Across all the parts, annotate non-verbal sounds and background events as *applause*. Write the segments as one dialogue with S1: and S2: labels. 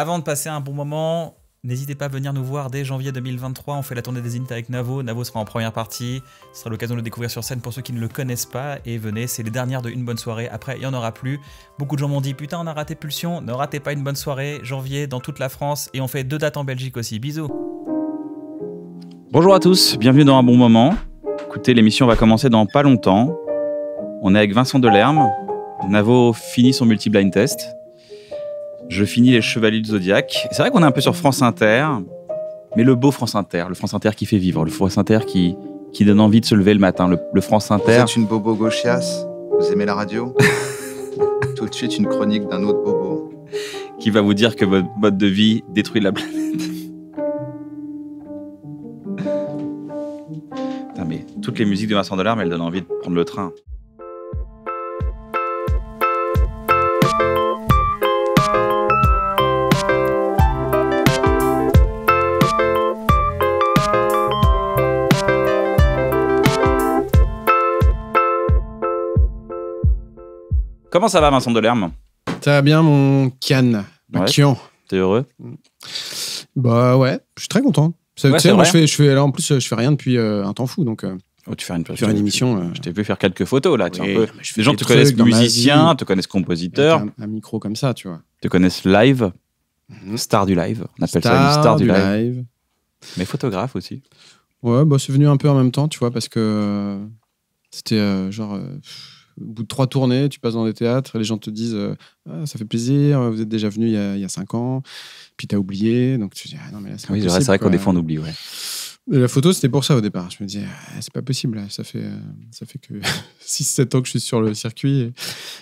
S1: Avant de passer un bon moment, N'hésitez pas à venir nous voir dès janvier 2023. On fait la tournée des int avec Navo. Navo sera en première partie. Ce sera l'occasion de le découvrir sur scène pour ceux qui ne le connaissent pas. Et venez, c'est les dernières de Une Bonne Soirée. Après, il n'y en aura plus. Beaucoup de gens m'ont dit Putain, on a raté Pulsion. Ne ratez pas Une Bonne Soirée. Janvier, dans toute la France. Et on fait deux dates en Belgique aussi. Bisous. Bonjour à tous. Bienvenue dans Un Bon Moment. Écoutez, l'émission va commencer dans pas longtemps. On est avec Vincent Delerme. Navo finit son multi-blind test. Je finis Les Chevaliers du Zodiaque. C'est vrai qu'on est un peu sur France Inter, mais le beau France Inter, le France Inter qui fait vivre, le France Inter qui, qui donne envie de se lever le matin, le, France Inter. Vous êtes
S2: une bobo gauchiasse, vous aimez la radio *laughs* Tout de suite, une chronique d'un autre bobo. Qui va vous dire que votre mode de vie détruit la planète.
S1: Putain, toutes les musiques de Vincent Delarme, elles donnent envie de prendre le train. Comment ça va, Vincent Delerme
S3: Ça va bien, mon Kian. Ma T'es heureux Bah ouais, je suis très content. je fais, je fais, là, en plus, je fais rien depuis euh, un temps fou, donc. Euh, oh, tu fais une, une
S1: émission. Euh, je t'ai vu faire quelques photos là. Tu Les gens te connaissent musicien, te connaissent compositeur.
S3: Un, micro comme ça, tu vois.
S1: Te connaissent live, mhm. star du live. On appelle ça une star du, live. live. Mais photographe aussi.
S3: Ouais, bah c'est venu un peu en même temps, tu vois, parce que c'était genre au bout de trois tournées, tu passes dans des théâtres, les gens te disent euh, ah, ça fait plaisir, vous êtes déjà venu il y a, cinq ans, puis as oublié, donc tu dis ah non mais là c'est ah oui, c'est vrai qu'on défend fois ouais. la photo, c'était pour ça au départ. Je me disais, ah, c'est pas possible, ça fait, euh, ça fait que 6-7 *laughs* ans que je suis sur le circuit.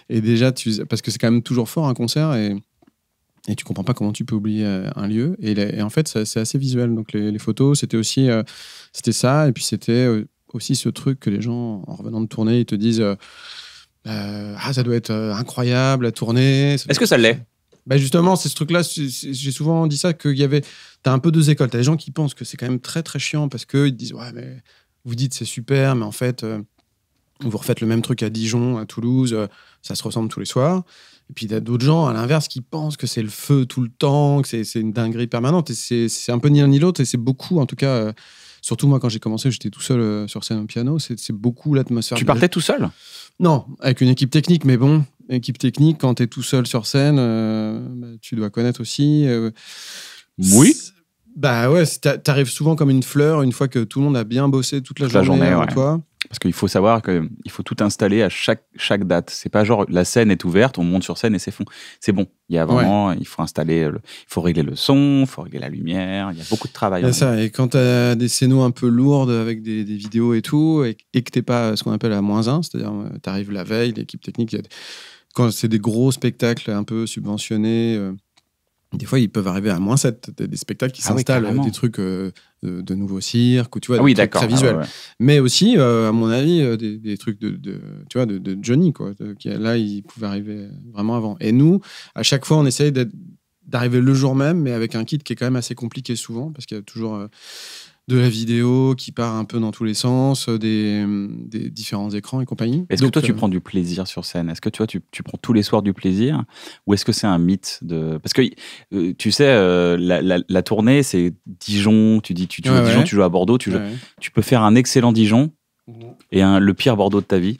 S3: Et, déjà, tu, parce que c'est quand même toujours fort un concert et, et tu comprends pas comment tu peux oublier euh, un lieu. Et, en fait, c'est assez visuel. Donc les, photos, c'était aussi c'était ça. Et puis c'était aussi ce truc que les gens, en revenant de tournée, ils te disent. Euh, ah, ça doit être euh, incroyable à tourner. Est-ce que ça l'est bah justement, c'est ce truc-là, j'ai souvent dit ça, qu'il y avait, t'as un peu deux écoles, t'as des gens qui pensent que c'est quand même très très chiant parce qu'ils te disent, ouais, mais vous dites c'est super, mais en fait, euh, vous refaites le même truc à Dijon, à Toulouse, ça se ressemble tous les soirs. Et puis, t'as d'autres gens, à l'inverse, qui pensent que c'est le feu tout le temps, que c'est une dinguerie permanente. Et c'est un peu ni l'un ni l'autre. Et c'est beaucoup, en tout cas, surtout moi, quand j'ai commencé, j'étais tout seul sur scène au piano. C'est beaucoup l'atmosphère. Tu partais tout seul non, avec une équipe technique, mais bon, équipe technique, quand tu es tout seul sur scène, euh, bah, tu dois connaître aussi. Euh, oui. Bah ouais, t'arrives souvent comme une fleur une fois que tout le monde a bien bossé toute la journée, la hein, toi.
S1: Parce qu'il faut savoir qu'il faut tout installer à chaque, chaque date. C'est pas genre la scène est ouverte, on monte sur scène et c'est fond. C'est bon. Il y a vraiment, il faut installer, il faut régler le son, il faut régler la lumière. Il y a beaucoup de travail. C'est ça.
S3: Et quand tu as des scénos un peu lourdes avec des, vidéos et tout, et, que tu pas ce qu'on appelle à moins 1, c'est-à-dire euh, tu arrives la veille, l'équipe technique, quand c'est des gros spectacles un peu subventionnés, euh, des fois, ils peuvent arriver à moins 7, des, spectacles qui ah s'installent, euh, des trucs euh, de, nouveaux cirques, ou tu vois, ah des trucs très ah visuels. Mais aussi, euh, à mon avis, des, trucs de, tu vois, de, Johnny, quoi. Qui, là, ils pouvaient arriver vraiment avant. Et nous, à chaque fois, on essaye d'arriver le jour même, mais avec un kit qui est quand même assez compliqué souvent, parce qu'il y a toujours de la vidéo qui part un peu dans tous les sens, euh, mm, des, différents écrans et compagnie. Est-ce que toi, tu euh, prends
S1: du plaisir sur scène Est-ce que tu, tu, prends tous les soirs du plaisir
S3: Ou est-ce que c'est un mythe de... Parce que,
S1: euh, tu sais, la, tournée, c'est Dijon, tu dis tu, tu joues Dijon, tu joues à Bordeaux, tu, peux faire un excellent Dijon et le pire Bordeaux de ta vie.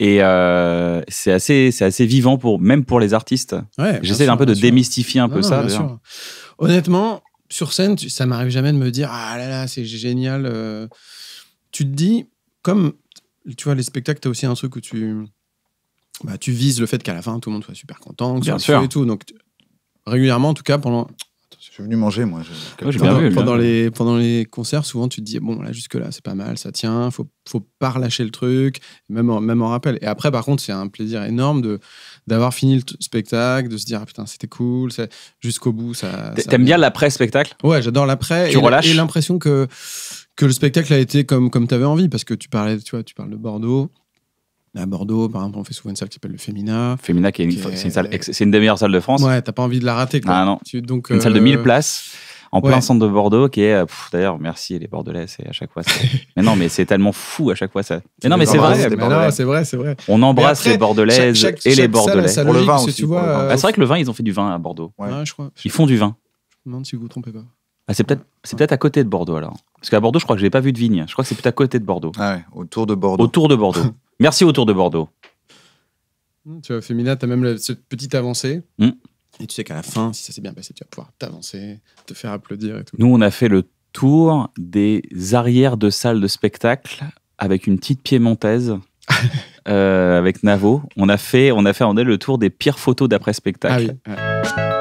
S1: Et c'est assez, assez vivant pour même pour les artistes. J'essaie un peu de démystifier un peu ça.
S3: Honnêtement, sur scène, ça m'arrive jamais de me dire ah là là, c'est génial. Euh. tu te dis, comme tu vois, les spectacles, tu as aussi un truc où tu, bah, tu vises le fait qu'à la fin, tout le monde soit super content, que Bien sûr. et tout. Donc, régulièrement, en tout cas, pendant. Attends,
S2: je suis venu manger, moi. pendant,
S3: les, concerts, souvent, tu te dis, bon, là, jusque-là, c'est pas mal, ça tient, faut, faut pas relâcher le truc, même même en rappel. Et après, par contre, c'est un plaisir énorme de d'avoir fini le spectacle, de se dire ah, putain c'était cool, jusqu'au bout ça. T'aimes bien l'après spectacle Ouais, j'adore l'après. Tu et relâches. Et l'impression que que le spectacle a été comme comme avais envie parce que tu parlais, tu vois, tu parles de Bordeaux. À Bordeaux, par exemple, on fait souvent une salle qui s'appelle le Fémina.
S1: Fémina, qui est une, C'est, une salle, une, des meilleures salles de France. Ouais, t'as pas envie de la rater. Ah, non. donc, une salle de 1000 euh, places en plein centre de Bordeaux, qui est, euh, d'ailleurs, merci les Bordelais, c'est à chaque fois. *laughs* mais non, mais c'est tellement fou à chaque fois ça. Mais non, mais c'est vrai. C'est vrai, c'est vrai. On embrasse les Bordelaises et les Bordelais. pour le vin aussi. Ah, c'est vrai que le vin, ils ont fait du vin à Bordeaux. je crois. Ils font du vin.
S3: Je me demande si vous vous trompez pas.
S1: Ah, c'est peut-être c'est peut-être à côté de Bordeaux alors. Parce qu'à Bordeaux, je crois que je n'ai pas vu de vigne. Je crois que c'est peut-être à côté de Bordeaux. Ah autour de Bordeaux. Autour de Bordeaux. *laughs* merci autour de Bordeaux.
S3: Tu vois, Femina, tu as même cette petite avancée. Hmm. Et tu sais qu'à la fin, si ça s'est bien passé, tu vas pouvoir t'avancer, te faire applaudir et tout. Nous,
S1: on a fait le tour des arrières de salles de spectacle avec une petite piémontaise. *laughs* Euh, avec Navo, on a fait, on a fait en est le tour des pires photos d'après spectacle.
S3: Ah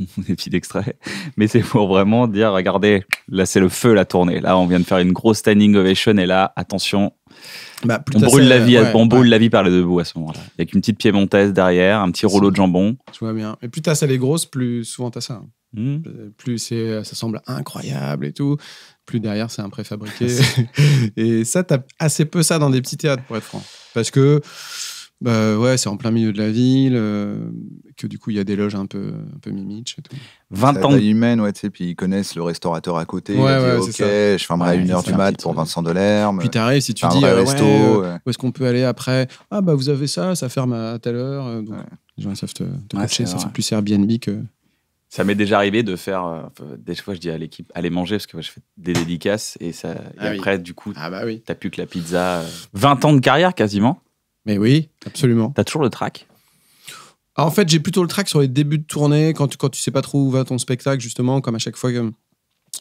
S1: oui, des petits extraits, mais c'est pour vraiment dire regardez, là c'est le feu la tournée. Là, on vient de faire une grosse standing ovation et là, attention,
S3: bah, on brûle, la vie, on
S1: la vie par les deux bouts à ce moment-là. Avec une petite piémontaise derrière, un petit rouleau de jambon.
S3: Tout va bien. Et plus ta salle est grosse, plus souvent t'as ça. Hein. Hmm. Euh, plus Plus ça semble incroyable et tout. Plus derrière, c'est un préfabriqué. *laughs* et ça, t'as assez peu ça dans des petits théâtres, pour être franc. Parce que bah ouais, c'est en plein milieu de la ville, euh, que du coup il y a des loges un peu, un peu mimiches 20 ans.
S2: humaine, ouais, tu sais, puis ils connaissent le restaurateur à côté. Ouais, ouais, ok, je fermerai à 1h du mat pour Vincent Delerme. Puis t'arrives, si tu dis, ah où
S3: est-ce qu'on peut aller après Ah bah vous avez ça, ça ferme à telle heure. Euh, donc les gens savent te, te coacher, ça fait plus
S1: Airbnb que. Ça m'est déjà arrivé de faire, euh, des fois je dis à l'équipe, allez manger, parce que moi, je fais des dédicaces, et, ça, ah après, du coup, ah bah oui. t'as plus que la pizza. 20 ans de carrière quasiment
S3: mais oui, absolument. T'as toujours le track ah, En fait, j'ai plutôt le track sur les débuts de tournée, quand tu, quand tu sais pas trop où va ton spectacle, justement, comme à chaque fois que.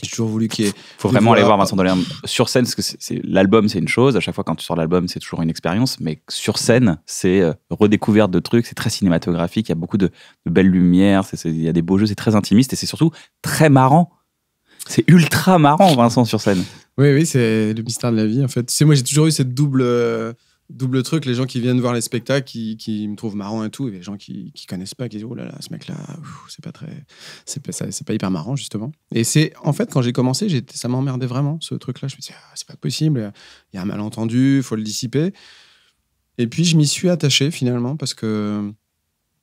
S3: J'ai toujours voulu qu'il y ait. Faut vraiment aller voir Vincent
S1: Delerme sur scène, parce que c'est, l'album, c'est une chose. À chaque fois, quand tu sors l'album, c'est toujours une expérience. Mais sur scène, c'est euh, redécouverte de trucs, c'est très cinématographique, il y a beaucoup de, belles lumières, il y a des beaux jeux, c'est très intimiste et c'est surtout très marrant. C'est ultra marrant, Vincent, sur scène.
S3: Oui, oui, c'est le mystère de la vie, en fait. C'est moi, j'ai toujours eu cette double. Euh, double truc, les gens qui viennent voir les spectacles, qui, me trouvent marrant et tout, et les gens qui, connaissent pas, qui disent oh là là, ce mec là, c'est pas très, c'est pas, pas, hyper marrant justement. Et c'est en fait quand j'ai commencé, ça m'emmerdait vraiment ce truc là. Je me disais ah, c'est pas possible, il y a un malentendu, faut le dissiper. Et puis je m'y suis attaché finalement parce que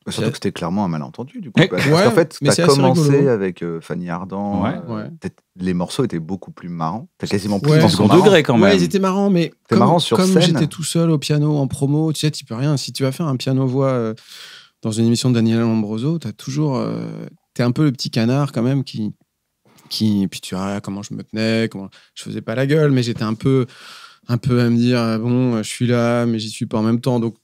S3: bah, surtout que c'était clairement un malentendu, du coup. parce qu'en fait, tu as commencé
S2: avec euh, Fanny Ardant. Euh, les morceaux étaient beaucoup plus marrants. T'as quasiment plus en second degré quand même. Ouais, ils étaient marrants, mais comme, j'étais
S3: tout seul au piano en promo, tu sais, tu peux rien. Si tu vas faire un piano-voix euh, dans une émission de Daniel Lombroso, t'as toujours. t'es un peu le petit canard quand même qui. qui puis tu vois ah, comment je me tenais, comment... je faisais pas la gueule, mais j'étais un peu. un peu à me dire, ah bon, je suis là, mais j'y suis pas en même temps. Donc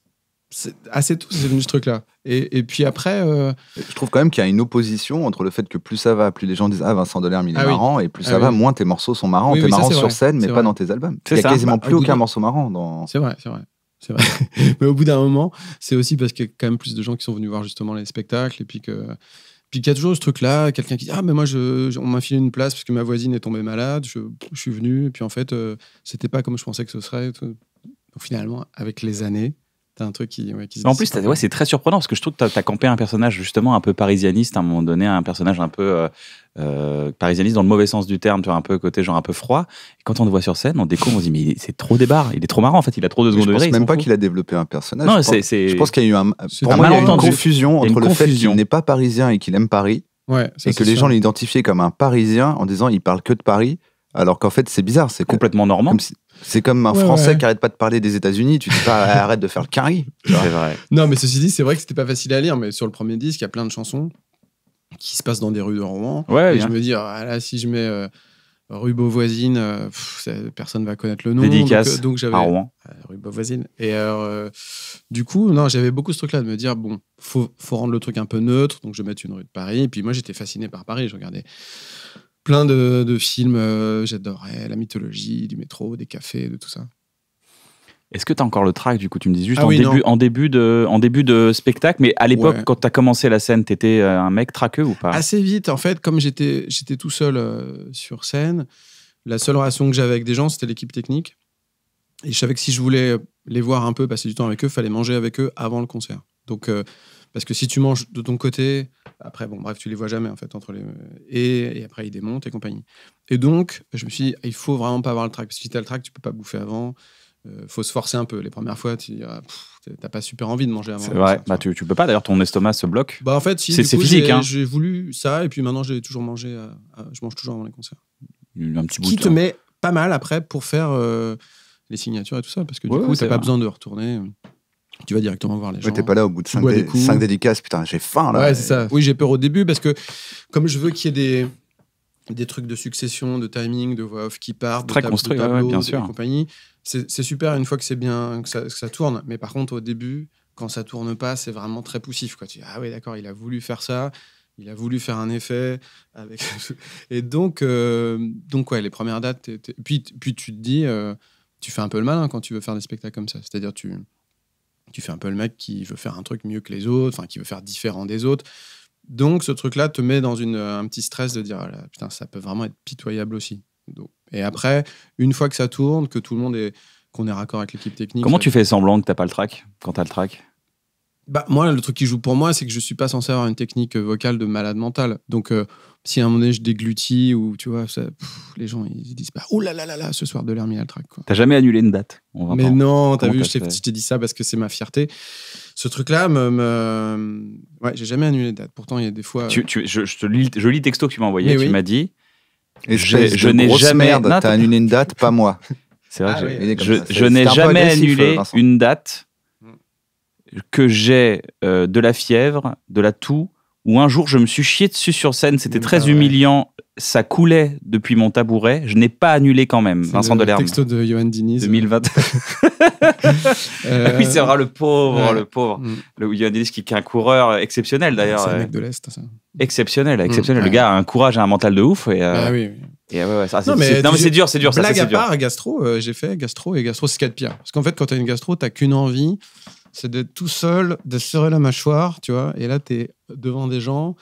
S3: assez tout, c'est venu ce truc-là. Et, puis après. Euh, je trouve quand
S2: même qu'il y a une opposition entre le fait que plus ça va, plus les gens disent Ah, Vincent Delerme, est ah marrant, et plus ah ça va, moins tes morceaux sont marrants. t'es marrant sur scène, mais pas dans tes albums. Il n'y a quasiment plus ah, aucun morceau
S3: marrant. Dans... C'est vrai, c'est vrai. *laughs* mais au bout d'un moment, c'est aussi parce qu'il y a quand même plus de gens qui sont venus voir justement les spectacles et puis que. Puis qu'il y a toujours ce truc-là, quelqu'un qui dit Ah, mais moi, je, on m'a filé une place parce que ma voisine est tombée malade, je, suis venu, et puis en fait, euh, c'était pas comme je pensais que ce serait. finalement, avec les années, un truc qui, En plus, ouais, c'est
S1: très surprenant parce que je trouve que tu as, campé un personnage justement un peu parisianiste à un moment donné, un personnage un peu euh, euh parisianiste dans le mauvais sens du terme, tu un peu côté genre un peu froid. Et quand on le voit sur scène, on découvre, on se dit, mais c'est trop débarre, il est trop marrant en fait, il a trop de secondes de Je pense même pas qu'il a
S2: développé un personnage. je, pense, qu'il y a eu un, pour moi, il y a une confusion entre le fait qu'il n'est pas parisien et qu'il aime Paris. Ouais, et que les gens l'identifiaient comme un parisien en disant il parle que de Paris alors qu'en fait, c'est bizarre. C'est complètement normand. C'est comme, un Français qui arrête pas de parler des États-Unis. Tu dis pas, *laughs* arrête de faire le carry.
S3: C'est vrai. Non, mais ceci dit, c'est vrai que c'était pas facile à lire. Mais sur le premier disque, il y a plein de chansons qui se passent dans des rues de Rouen. Ouais, et je me dis, ah là, si je mets euh, rue Beauvoisine, euh, personne va connaître le nom. Dédicace. Donc, euh, à Rouen. rue Beauvoisine. Et du coup, non, j'avais beaucoup ce truc-là de me dire, bon, faut, faut rendre le truc un peu neutre. Donc, je vais mettre une rue de Paris. Et puis, moi, j'étais fasciné par Paris. Je regardais plein de, de films. Euh, j'adorais la mythologie, du métro, des cafés, de tout ça. Est-ce que tu as encore le track du coup
S1: Tu me dis juste ah en, début, en, début de, en début de spectacle, mais à l'époque, quand tu as commencé la scène, tu étais euh, un mec traqueux ou pas Assez
S3: vite, en fait, comme j'étais j'étais tout seul euh, sur scène, la seule relation que j'avais avec des gens, c'était l'équipe technique. Et je savais que si je voulais les voir un peu, passer du temps avec eux, fallait manger avec eux avant le concert. Donc, parce que si tu manges de ton côté, après, bon, bref, tu les vois jamais, en fait, entre les. Et, après, ils démontent et compagnie. Et donc, je me suis dit, ah, il faut vraiment pas avoir le track. Parce que si t'as le track, tu peux pas bouffer avant. il euh, faut se forcer un peu. Les premières fois, tu n'as pas super envie de manger avant. C'est vrai.
S1: Bah, tu, peux pas. D'ailleurs, ton estomac se bloque. Bah, en fait, si, c'est physique. Hein. J'ai
S3: voulu ça et puis maintenant, j'ai toujours mangé. je mange toujours avant les concerts. Un petit Qui te met pas mal après pour faire euh, les signatures et tout ça parce que du coup, tu n'as pas besoin de retourner tu vas directement voir les gens. Ouais, t'es pas là au bout de 5, dédicaces, putain, j'ai faim là. Ouais, c'est ça. Oui, j'ai peur au début parce que comme je veux qu'il y ait des, des trucs de succession, de timing, de voix off qui partent, très de, construit, de tableau, bien sûr. compagnie, c'est super une fois que c'est bien, que ça, tourne. Mais par contre, au début, quand ça tourne pas, c'est vraiment très poussif. Quoi. Tu dis, ah oui, d'accord, il a voulu faire ça. Il a voulu faire un effet avec *laughs* et donc euh, donc ouais les premières dates puis puis tu te dis euh, tu fais un peu le malin quand tu veux faire des spectacles comme ça c'est-à-dire tu tu fais un peu le mec qui veut faire un truc mieux que les autres, enfin qui veut faire différent des autres. Donc ce truc-là te met dans euh, un petit stress de dire ah putain ça peut vraiment être pitoyable aussi. et après, une fois que ça tourne, que tout le monde est qu'on est raccord avec l'équipe technique. Comment tu
S1: fais semblant que t'as pas le track quand as le track
S3: Bah moi le truc qui joue pour moi c'est que je suis pas censé avoir une technique vocale de malade mental. Donc euh, si à un moment donné je déglutis ou tu vois, ça, les gens ils disent pas oh là là là là ce soir de le Track.
S1: T'as jamais annulé une date Mais non, t'as vu, je t'ai
S3: dit ça parce que c'est ma fierté. Ce truc-là, me, j'ai jamais annulé une date. Pourtant, il y a des fois.
S1: je, lis, le texto que tu m'as envoyé, tu m'as dit. je, n'ai jamais. annulé une date, pas moi. *laughs* C'est vrai, ah je, je n'ai jamais annulé une date que j'ai euh, de la fièvre, de la toux où un jour je me suis chié dessus sur scène, c'était mmh, très bah humiliant, ça coulait depuis mon tabouret, je n'ai pas annulé quand même, Vincent Delerme. texte de Johan Diniz. 2020. *laughs* euh... Oui, c'est vrai, le pauvre, le pauvre. Mmh. Le Johan Diniz qui, est un coureur exceptionnel d'ailleurs. C'est un euh, mec de l'Est, ça. Exceptionnel, mmh, exceptionnel. Le gars a un courage et un mental de ouf. Et, euh, Ah oui. oui. Ouais, ouais, non, mais, c'est dur, c'est dur. Blague ça, à part,
S3: gastro, euh, j'ai fait gastro et gastro, c'est ce de pire. Parce qu'en fait, quand t'as une gastro, t'as qu'une envie, c'est d'être tout seul, de serrer la mâchoire, tu vois. Et là, tu es devant des gens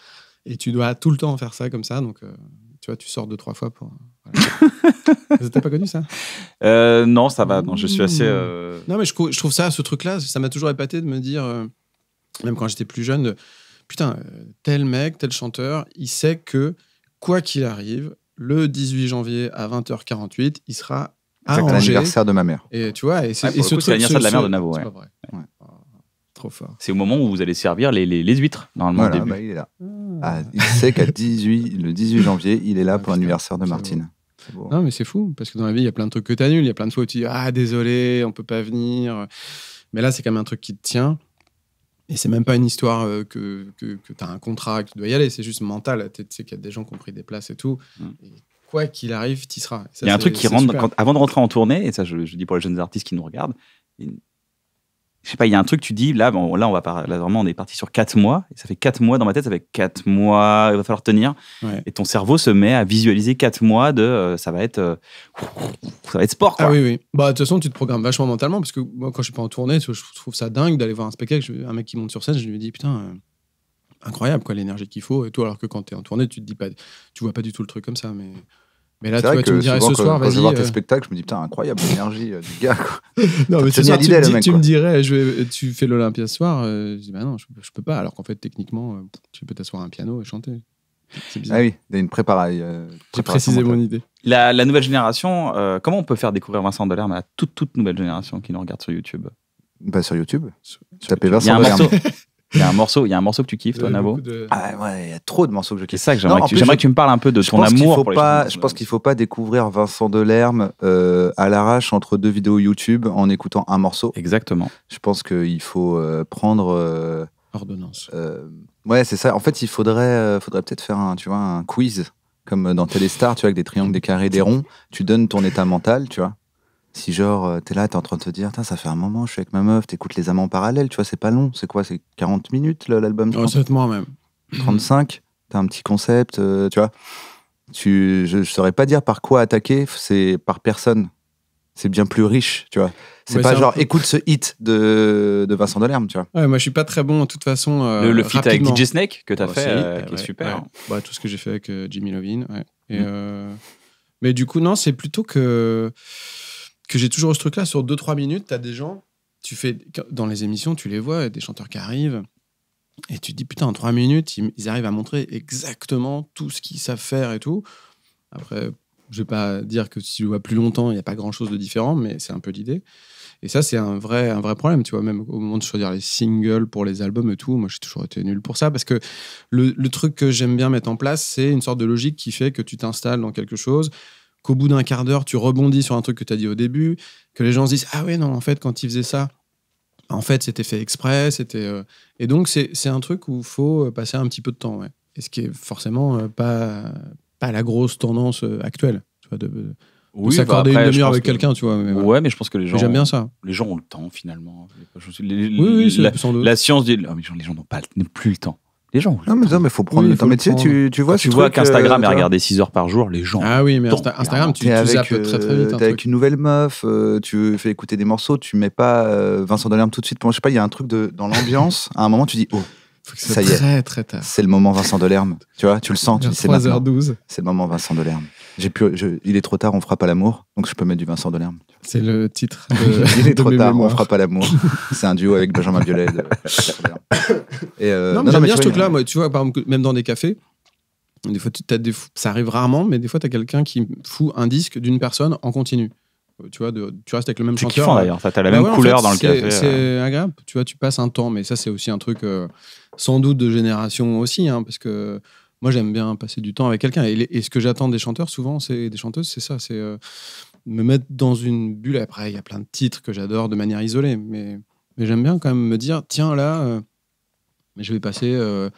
S3: et tu dois tout le temps faire ça comme ça. Donc, euh, tu vois, tu sors deux, trois fois pour. Voilà. T'as *laughs* pas connu ça
S1: euh, Non, ça va. Non, je suis assez. Mmh. Euh,
S3: non, mais je, trouve ça, ce truc-là, ça m'a toujours épaté de me dire, euh, même quand j'étais plus jeune, de, putain, tel mec, tel chanteur, il sait que quoi qu'il arrive, le 18 janvier à 20h48, il sera à l'anniversaire de ma mère. Et tu vois, et, ce truc, c'est l'anniversaire de la mère de Navo.
S1: Ouais.
S2: Hein. C'est au moment où vous allez servir les, huîtres, normalement. au bah, ah. Ah, il sait qu'à 18, le 18 janvier, il est là pour ah, l'anniversaire de Martine.
S3: Non, mais c'est fou, parce que dans la vie, il y a plein de trucs que tu annules. Il y a plein de fois où tu dis Ah, désolé, on peut pas venir. Mais là, c'est quand même un truc qui te tient. Et c'est même pas une histoire euh, que, que, tu as un contrat, que tu dois y aller. C'est juste mental. Tu sais qu'il y a des gens qui ont pris des places et tout. Mm. quoi qu'il arrive, tu seras. Il y a un truc qui rentre,
S1: avant de rentrer en tournée, et ça, je, dis pour les jeunes artistes qui nous regardent, je sais pas, il y a un truc, tu dis, là, bon, là, on va par... là, vraiment, on est parti sur quatre mois. Et ça fait quatre mois dans ma tête, ça fait 4 mois, il va falloir tenir. Et ton cerveau se met à visualiser quatre mois de euh, ça va être euh, ça être
S3: sport. Ah oui, oui. Bah, de toute façon, tu te programmes vachement mentalement parce que moi, quand je suis pas en tournée, je trouve ça dingue d'aller voir un spectacle. Un mec qui monte sur scène, je lui dis, putain. Euh, incroyable quoi l'énergie qu'il faut et tout alors que quand tu es en tournée tu te dis pas tu vois pas du tout le truc comme ça mais
S2: mais là, tu, tu me dirais ce soir, vas je voir tes euh. spectacles, je me dis putain, incroyable l'énergie euh, du gars. Quoi. *laughs* non, mais tu, me, mec, tu me
S3: dirais, euh, tu fais l'Olympia ce soir. je dis bah non, je, peux pas. Alors qu'en fait, techniquement, tu peux t'asseoir à un piano et chanter.
S2: Ah oui, il y a une préparation. J'ai précisé mon idée. La, nouvelle
S1: génération, comment on peut faire découvrir Vincent Delerme à toute, toute nouvelle génération qui nous regarde sur YouTube
S2: bah, Sur YouTube. Tu sur Vincent Delerme. *laughs* Il y a un morceau, il y a un morceau que tu kiffes, toi, Navo. Ah ouais, il y a trop de morceaux que je kiffe. C'est ça que j'aimerais. Que, tu me parles un peu de ton amour. pour je pense qu'il faut pas découvrir Vincent Delerme euh, à l'arrache entre deux vidéos YouTube en écoutant un morceau. Exactement. Je pense qu'il faut euh, prendre. Euh, Ordonnance. ouais, c'est ça. En fait, il faudrait, faudrait peut-être faire un, tu vois, un quiz comme dans Téléstar, tu vois, avec des triangles, des carrés, des ronds. Tu donnes ton état mental, tu vois. Si genre, euh, t'es là, t'es en train de te dire, ça fait un moment, je suis avec ma meuf, t'écoutes les amants Parallèles tu vois, c'est pas long. C'est quoi, c'est 40 minutes l'album Non, c'est moi même. 35, t'as un petit concept, euh, tu vois. je, saurais pas dire par quoi attaquer, c'est par personne. C'est bien plus riche, tu vois. C'est pas genre, écoute ce hit de, de Vincent Delerme, tu vois.
S3: Ouais, moi je suis pas très bon, de toute façon. Euh, le, fit feat avec DJ Snake que t'as bah, fait, eh super. Bah, tout ce que j'ai fait avec Jimmy Lovin, mm. Mais du coup, non, c'est plutôt que que j'ai toujours ce truc-là, sur 2-3 minutes, tu as des gens, tu fais, dans les émissions, tu les vois, des chanteurs qui arrivent, et tu te dis, putain, en 3 minutes, ils, arrivent à montrer exactement tout ce qu'ils savent faire et tout. Après, je vais pas dire que si tu le vois plus longtemps, il n'y a pas grand-chose de différent, mais c'est un peu l'idée. Et ça, c'est un vrai, un vrai problème, tu vois, même au moment de choisir les singles pour les albums et tout, moi j'ai toujours été nul pour ça, parce que le, le truc que j'aime bien mettre en place, c'est une sorte de logique qui fait que tu t'installes dans quelque chose, qu'au bout d'un quart d'heure, tu rebondis sur un truc que tu as dit au début, que les gens se disent Ah oui, non, en fait, quand ils faisaient ça, en fait, c'était fait exprès. c'était euh, Et donc, c'est un truc où il faut euh, passer un petit peu de temps. Et ce qui est forcément euh, pas, pas la grosse tendance actuelle. de, bah s'accorder une demi-heure avec quelqu'un,
S1: tu vois. Mais ouais, mais je pense que les gens. Les gens ont le temps finalement. oui, oui, la, sans doute. la science dit. Oh, les gens n'ont
S2: plus le temps. Les gens. Non, mais, non, faut
S3: prendre ton métier, tu tu, vois, tu vois qu'Instagram euh, est regardé
S2: 6 heures par jour, les gens. Ah oui, mais Instagram, tu, tu avec, très très euh, vite. Hein, avec une nouvelle meuf, euh, tu fais écouter des morceaux, tu mets pas Vincent Delerme tout de suite. je sais pas, il y a un truc de, dans l'ambiance. à un moment, tu dis, oh, ça, y est. C'est le moment Vincent Delerme. tu vois, tu le sens. Tu h 12 C'est le moment Vincent Delerme. J'ai pu, il est trop tard, on frappe pas l'amour. Donc je peux mettre du Vincent Delerme.
S3: C'est le titre. *laughs* il est trop tard, on frappe à l'amour.
S2: C'est un duo avec Benjamin Biolay. Et euh, non, mais j'aime bien ce truc-là.
S3: tu vois, même dans des cafés, des fois, ça arrive rarement, mais des fois, tu as quelqu'un qui fout un disque d'une personne en continu. Tu vois, de... tu restes avec le même chanteur. C'est kiffant euh, d'ailleurs, t'as la bah même couleur dans le café. C'est euh. agréable, tu vois, tu passes un temps, mais ça, c'est aussi un truc sans doute de génération aussi, hein, parce que moi j'aime bien passer du temps avec quelqu'un. Et, ce que j'attends des chanteurs, souvent, c'est des chanteuses, c'est ça, c'est euh, me mettre dans une bulle. Après, il y a plein de titres que j'adore de manière isolée, mais, mais j'aime bien quand même me dire, tiens là, euh, mais je vais passer euh,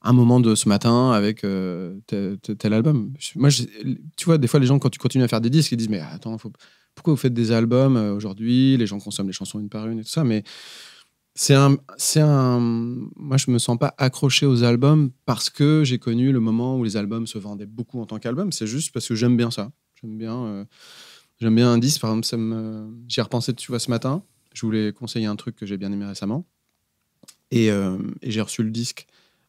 S3: un moment de ce matin avec tel, album. Moi, tu vois, des fois les gens, quand tu continues à faire des disques, ils disent, mais attends, faut, pourquoi vous faites des albums aujourd'hui Les gens consomment les chansons une par une et tout ça, mais c'est un, c'est un. Moi, je me sens pas accroché aux albums parce que j'ai connu le moment où les albums se vendaient beaucoup en tant qu'album. C'est juste parce que j'aime bien ça. J'aime bien, euh, j'aime bien un disque. Par exemple, ça me, j'y ai repensé tu vois, ce matin. Je voulais conseiller un truc que j'ai bien aimé récemment. Et, euh, et j'ai reçu le disque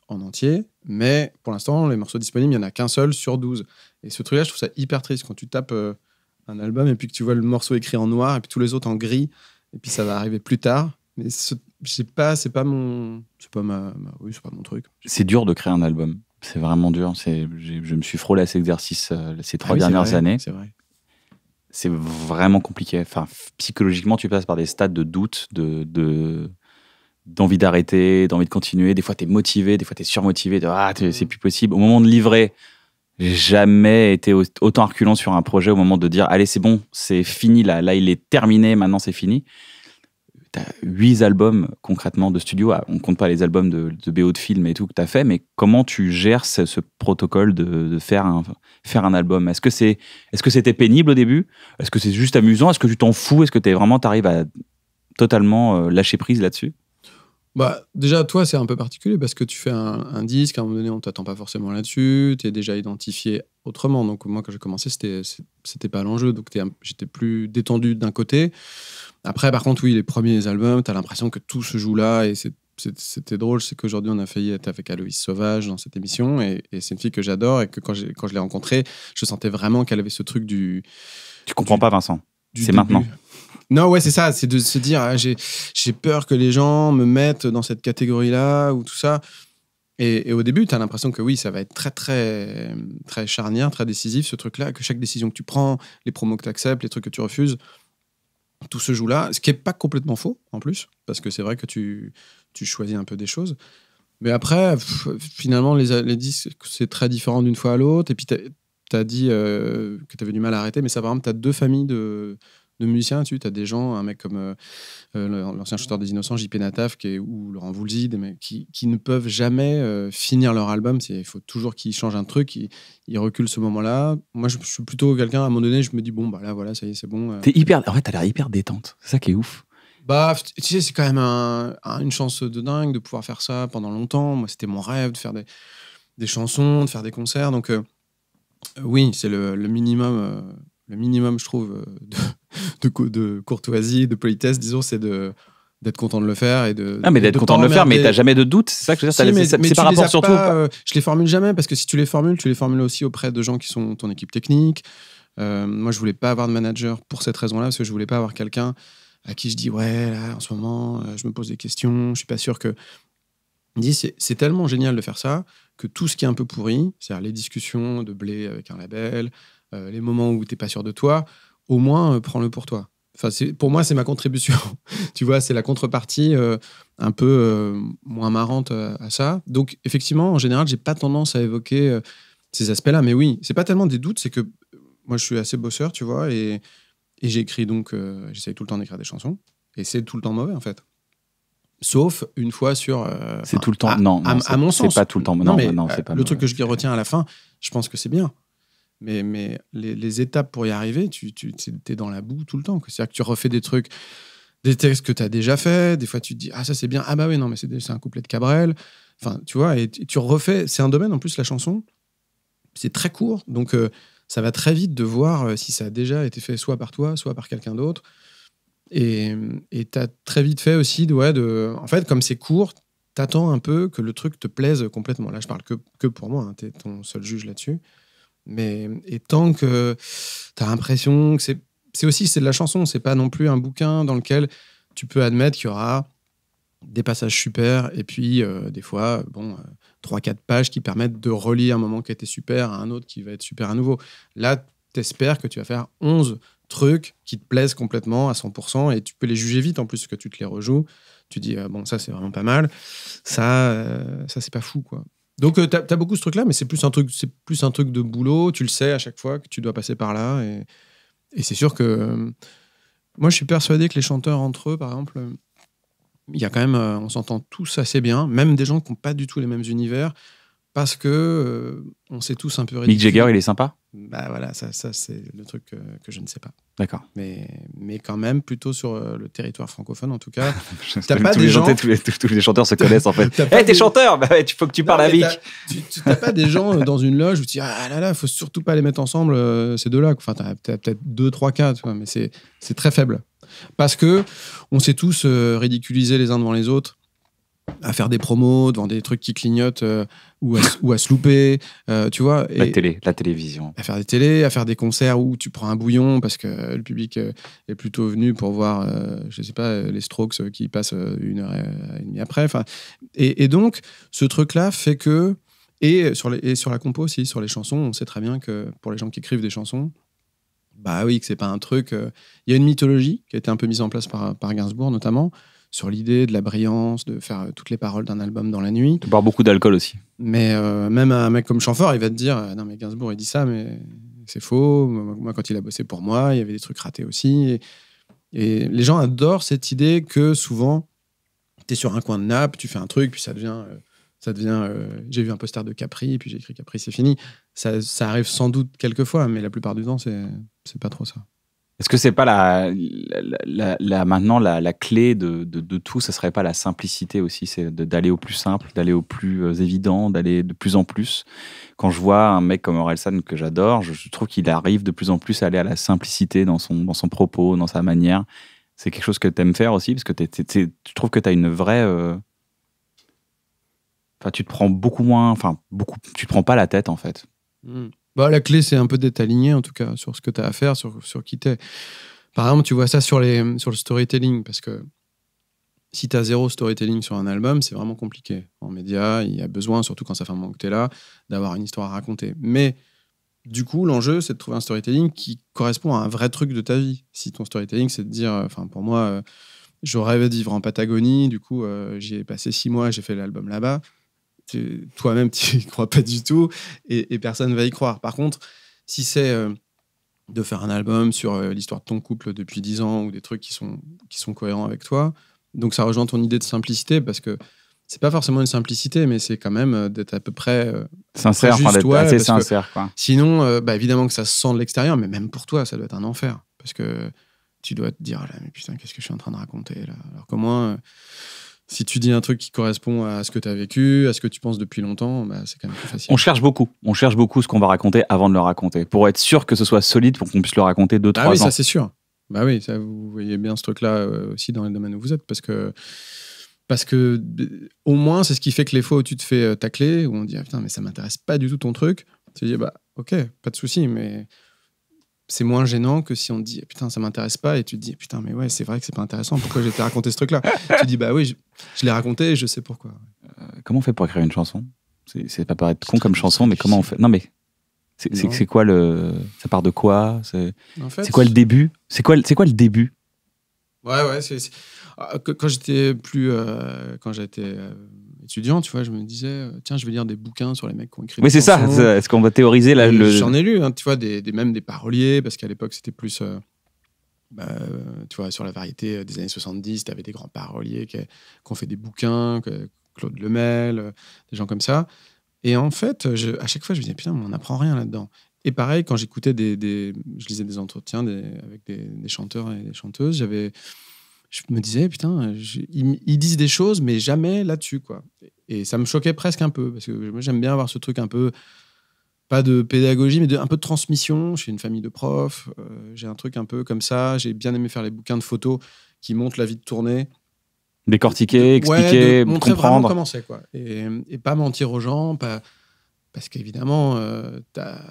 S3: en entier. Mais pour l'instant, les morceaux disponibles, il n'y en a qu'un seul sur 12. Et ce truc-là, je trouve ça hyper triste quand tu tapes euh, un album et puis que tu vois le morceau écrit en noir et puis tous les autres en gris. Et puis ça va arriver plus tard. Mais ce, pas, c'est pas mon, c'est pas ma, oui, c'est pas mon truc.
S1: C'est dur de créer un album. C'est vraiment dur. C'est, je me suis frôlé à cet exercice euh, ces ah trois dernières années. C'est vrai. C'est vraiment compliqué. Enfin, psychologiquement, tu passes par des stades de doute, de, de d'envie d'arrêter, d'envie de continuer. Des fois, tu es motivé, des fois, tu es surmotivé, de, ah, c'est mm. plus possible. Au moment de livrer, j'ai jamais été autant reculant sur un projet au moment de dire, allez, c'est bon, c'est fini, là, là, il est terminé, maintenant, c'est fini tu as huit albums concrètement de studio. On ah, on compte pas les albums de, BO de film et tout que tu as fait, mais comment tu gères ce, protocole de, faire, un, album Est-ce que c'était pénible au début Est-ce que c'est juste amusant Est-ce que tu t'en fous Est-ce que tu vraiment à totalement euh, lâcher prise là-dessus
S3: bah, déjà, toi, c'est un peu particulier parce que tu fais un, disque, à un moment donné, on t'attend pas forcément là-dessus, tu es déjà identifié autrement. Donc, moi, quand j'ai commencé, c'était, c'était pas l'enjeu. Donc, j'étais plus détendu d'un côté. Après, par contre, oui, les premiers albums, tu as l'impression que tout se joue là et c'était drôle, c'est qu'aujourd'hui, on a failli être avec Aloïs Sauvage dans cette émission. Et, c'est une fille que j'adore et que quand, je l'ai rencontrée, je sentais vraiment qu'elle avait ce truc du. Tu comprends pas, Vincent C'est maintenant. Non, ouais, c'est ça. C'est de se dire, ah, j'ai peur que les gens me mettent dans cette catégorie-là ou tout ça. Et, au début, tu as l'impression que oui, ça va être très, très, très charnière, très décisif, ce truc-là, que chaque décision que tu prends, les promos que tu acceptes, les trucs que tu refuses, tout se joue là, ce qui n'est pas complètement faux en plus, parce que c'est vrai que tu, tu choisis un peu des choses. Mais après, finalement, les, les disques, c'est très différent d'une fois à l'autre. Et puis, tu as, dit euh, que tu avais du mal à arrêter, mais ça, par exemple, tu as deux familles de, de musiciens. Tu as des gens, un mec comme euh, euh, l'ancien chanteur des Innocents, JP Nataf, qui est, ou Laurent Voulzy, qui, qui, ne peuvent jamais euh, finir leur album. Il faut toujours qu'ils changent un truc, ils, reculent ce moment-là. Moi, je, suis plutôt quelqu'un, à un moment donné, je me dis, bon, bah là, voilà, ça y est, c'est bon. T'es hyper,
S1: en fait, t'as l'air hyper détente. C'est ça qui est ouf.
S3: Bah, tu sais, c'est quand même une chance de dingue de pouvoir faire ça pendant longtemps. Moi, c'était mon rêve de faire des, des, chansons, de faire des concerts. Donc, oui, c'est le, minimum, le minimum, je trouve, de, de, courtoisie, de politesse, disons, c'est de d'être content de le faire et de ah mais d'être content de le faire mais t'as jamais de doute c'est ça que je veux dire c'est par rapport surtout euh, je les formule jamais parce que si tu les formules tu les formules aussi auprès de gens qui sont ton équipe technique euh, moi je voulais pas avoir de manager pour cette raison là parce que je voulais pas avoir quelqu'un à qui je dis ouais là, en ce moment euh, je me pose des questions je suis pas sûr que dis c'est tellement génial de faire ça que tout ce qui est un peu pourri c'est-à-dire les discussions de blé avec un label les moments où t'es pas sûr de toi au moins euh, prends-le pour toi. Enfin, pour moi, c'est ma contribution. *laughs* tu vois, c'est la contrepartie euh, un peu euh, moins marrante à ça. Donc, effectivement, en général, j'ai pas tendance à évoquer ces aspects-là. Mais oui, c'est pas tellement des doutes, c'est que moi, je suis assez bosseur, tu vois, et, et j'écris donc, j'essaye tout le temps d'écrire des chansons, et c'est tout le temps mauvais, en fait. Sauf une fois sur. c'est tout le temps. non, à, mon sens. C'est pas tout le temps. Non, mais pas le truc que je retiens à la fin, je pense que c'est bien. Mais, mais les, les, étapes pour y arriver, tu, tu es dans la boue tout le temps. C'est-à-dire que tu refais des trucs, des textes que tu as déjà fait. Des fois, tu te dis Ah, ça c'est bien. Ah, bah oui, non, mais c'est un couplet de Cabrel. Enfin, tu vois, et tu refais. C'est un domaine en plus, la chanson. C'est très court. Donc, euh, ça va très vite de voir euh, si ça a déjà été fait soit par toi, soit par quelqu'un d'autre. Et tu as très vite fait aussi, ouais, de, en fait, comme c'est court, t'attends un peu que le truc te plaise complètement. Là, je parle que, que pour moi, hein, tu es ton seul juge là-dessus. Mais et tant que tu as l'impression que c'est aussi c'est de la chanson, c'est pas non plus un bouquin dans lequel tu peux admettre qu'il y aura des passages super et puis euh, des fois bon euh, trois 4 pages qui permettent de relier un moment qui a super à un autre qui va être super à nouveau. Là, t'espères que tu vas faire 11 trucs qui te plaisent complètement à 100% et tu peux les juger vite en plus que tu te les rejoues. Tu dis euh, bon ça c'est vraiment pas mal, ça ça c'est pas fou quoi. Donc, euh, tu as, beaucoup ce truc-là, mais c'est plus, un truc, plus un truc de boulot. Tu le sais à chaque fois que tu dois passer par là. Et, c'est sûr que. Euh, moi, je suis persuadé que les chanteurs entre eux, par exemple, euh, il y a quand même. on s'entend tous assez bien, même des gens qui n'ont pas du tout les mêmes univers parce que euh, on sait tous un peu Mick Jagger, il est sympa Bah voilà, ça, ça c'est le truc que, je ne sais pas. D'accord. Mais, mais quand même, plutôt sur euh, le territoire francophone en tout cas. *laughs* pas tous des les gens...
S1: *laughs* tous, chanteurs se connaissent en *laughs* fait. Hé, eh, t'es
S3: chanteur Bah tu faut que tu parles à Mick. Tu n'as pas des gens euh, dans une loge où tu dis Ah là là, il faut surtout pas les mettre ensemble, ces deux-là. Enfin, tu as, peut-être deux, trois cas, tu vois, mais c'est très faible. Parce que on s'est tous ridiculisés les uns devant les autres à faire des promos devant des trucs qui clignotent euh, *laughs* ou, à, se louper, euh, tu vois. la télé,
S1: la télévision.
S3: À faire des télés, à faire des concerts où tu prends un bouillon parce que le public euh, est plutôt venu pour voir, je je sais pas, les Strokes qui passent une heure et demie après. Et, et, donc, ce truc-là fait que. Et sur, sur la compo aussi, sur les chansons, on sait très bien que pour les gens qui écrivent des chansons, bah oui, que c'est pas un truc. Il y a une mythologie qui a été un peu mise en place par, par Gainsbourg notamment, sur l'idée de la brillance, de faire euh, toutes les paroles d'un album dans la nuit.
S1: Tu bois beaucoup d'alcool aussi.
S3: Mais euh, même un mec comme Chanfort, il va te dire euh, Non, mais Gainsbourg, il dit ça, mais c'est faux. Moi, quand il a bossé pour moi, il y avait des trucs ratés aussi. Et, les gens adorent cette idée que souvent, tu es sur un coin de nappe, tu fais un truc, puis ça devient. ça devient. j'ai vu un poster de Capri, puis j'ai écrit Capri, c'est fini. Ça, ça, arrive sans doute quelques fois, mais la plupart du temps, c'est pas trop ça.
S1: Est-ce que c'est pas la, la, maintenant la, clé de, de, tout Ce serait pas la simplicité aussi, c'est d'aller au plus simple, d'aller au plus euh, évident, d'aller de plus en plus. Quand je vois un mec comme Orelsan que j'adore, je, trouve qu'il arrive de plus en plus à aller à la simplicité dans son, dans son propos, dans sa manière. C'est quelque chose que tu aimes faire aussi, parce que tu trouves que tu as une vraie. Euh, enfin, tu te prends beaucoup moins. Enfin, beaucoup. Tu te prends pas la tête en fait.
S3: Mmh. Bah, la clé, c'est un peu d'être aligné, en tout cas, sur ce que tu as à faire, sur, sur qui t'es. Par exemple, tu vois ça sur, les, sur le storytelling, parce que si tu as zéro storytelling sur un album, c'est vraiment compliqué. En média, il y a besoin, surtout quand ça fait un moment que tu es là, d'avoir une histoire à raconter. Mais du coup, l'enjeu, c'est de trouver un storytelling qui correspond à un vrai truc de ta vie. Si ton storytelling, c'est de dire, enfin, pour moi, euh, je rêvais de vivre en Patagonie, du coup, j'ai euh, j'y ai passé six mois, j'ai fait l'album là-bas toi-même, tu n'y crois pas du tout et, personne ne va y croire. Par contre, si c'est euh, de faire un album sur euh, l'histoire de ton couple depuis 10 ans ou des trucs qui sont, qui sont cohérents avec toi, donc ça rejoint ton idée de simplicité parce que c'est pas forcément une simplicité, mais c'est quand même euh, d'être à peu près
S1: sincère, par enfin, ouais, sincère.
S3: Sinon, bah, évidemment que ça se sent de l'extérieur, mais même pour toi, ça doit être un enfer parce que tu dois te dire, ah là, mais putain, qu'est-ce que je suis en train de raconter là Alors qu'au moins si tu dis un truc qui correspond à ce que tu as vécu, à ce que tu penses depuis longtemps, bah, c'est quand même plus facile. On
S1: cherche beaucoup. On cherche beaucoup ce qu'on va raconter avant de le raconter, pour être sûr que ce soit solide, pour qu'on puisse le raconter deux, bah trois ans. oui, ça c'est
S3: sûr. Bah oui, ça, vous voyez bien ce truc-là euh, aussi dans les domaines où vous êtes, parce que, parce que au moins, c'est ce qui fait que les fois où tu te fais euh, tacler, où on dit ah, putain, mais ça m'intéresse pas du tout ton truc, tu dis bah ok, pas de souci, mais c'est moins gênant que si on te dit putain ça m'intéresse pas et tu te dis putain mais ouais c'est vrai que c'est pas intéressant pourquoi j'ai raconté ce truc là tu dis bah oui je, l'ai raconté et je sais pourquoi
S1: euh, comment on fait pour écrire une chanson c'est pas paraître con comme chanson mais comment on fait non mais c'est quoi le ça part de quoi c'est quoi le début c'est quoi c'est quoi le début
S3: ouais ouais euh, quand j'étais plus euh, quand j'étais étudiant, tu vois, je me disais, euh, tiens, je vais lire des bouquins sur les mecs qui ont écrit. Oui, c'est ça. Est-ce qu'on va théoriser là le... J'en ai lu, hein, tu vois, des, même des paroliers, parce qu'à l'époque, c'était plus. Euh, bah, euh, tu vois, sur la variété des années 70, tu avais des grands paroliers qui, ont fait des bouquins, Claude Lemel, des gens comme ça. Et en fait, à chaque fois, je me disais, putain, on n'apprend rien là-dedans. Et pareil, quand j'écoutais des, Je lisais des entretiens avec des, chanteurs et des chanteuses, j'avais je me disais, putain, ils, disent des choses, mais jamais là-dessus, quoi. Et ça me choquait presque un peu, parce que j'aime bien avoir ce truc un peu, pas de pédagogie, mais de, un peu de transmission. J'ai une famille de profs, euh, j'ai un truc un peu comme ça. J'ai bien aimé faire les bouquins de photos qui montrent la vie de tournée.
S1: Décortiquer, expliquer, ouais, comprendre. comment
S3: c'est, quoi. Et, pas mentir aux gens, pas... parce qu'évidemment, euh, t'as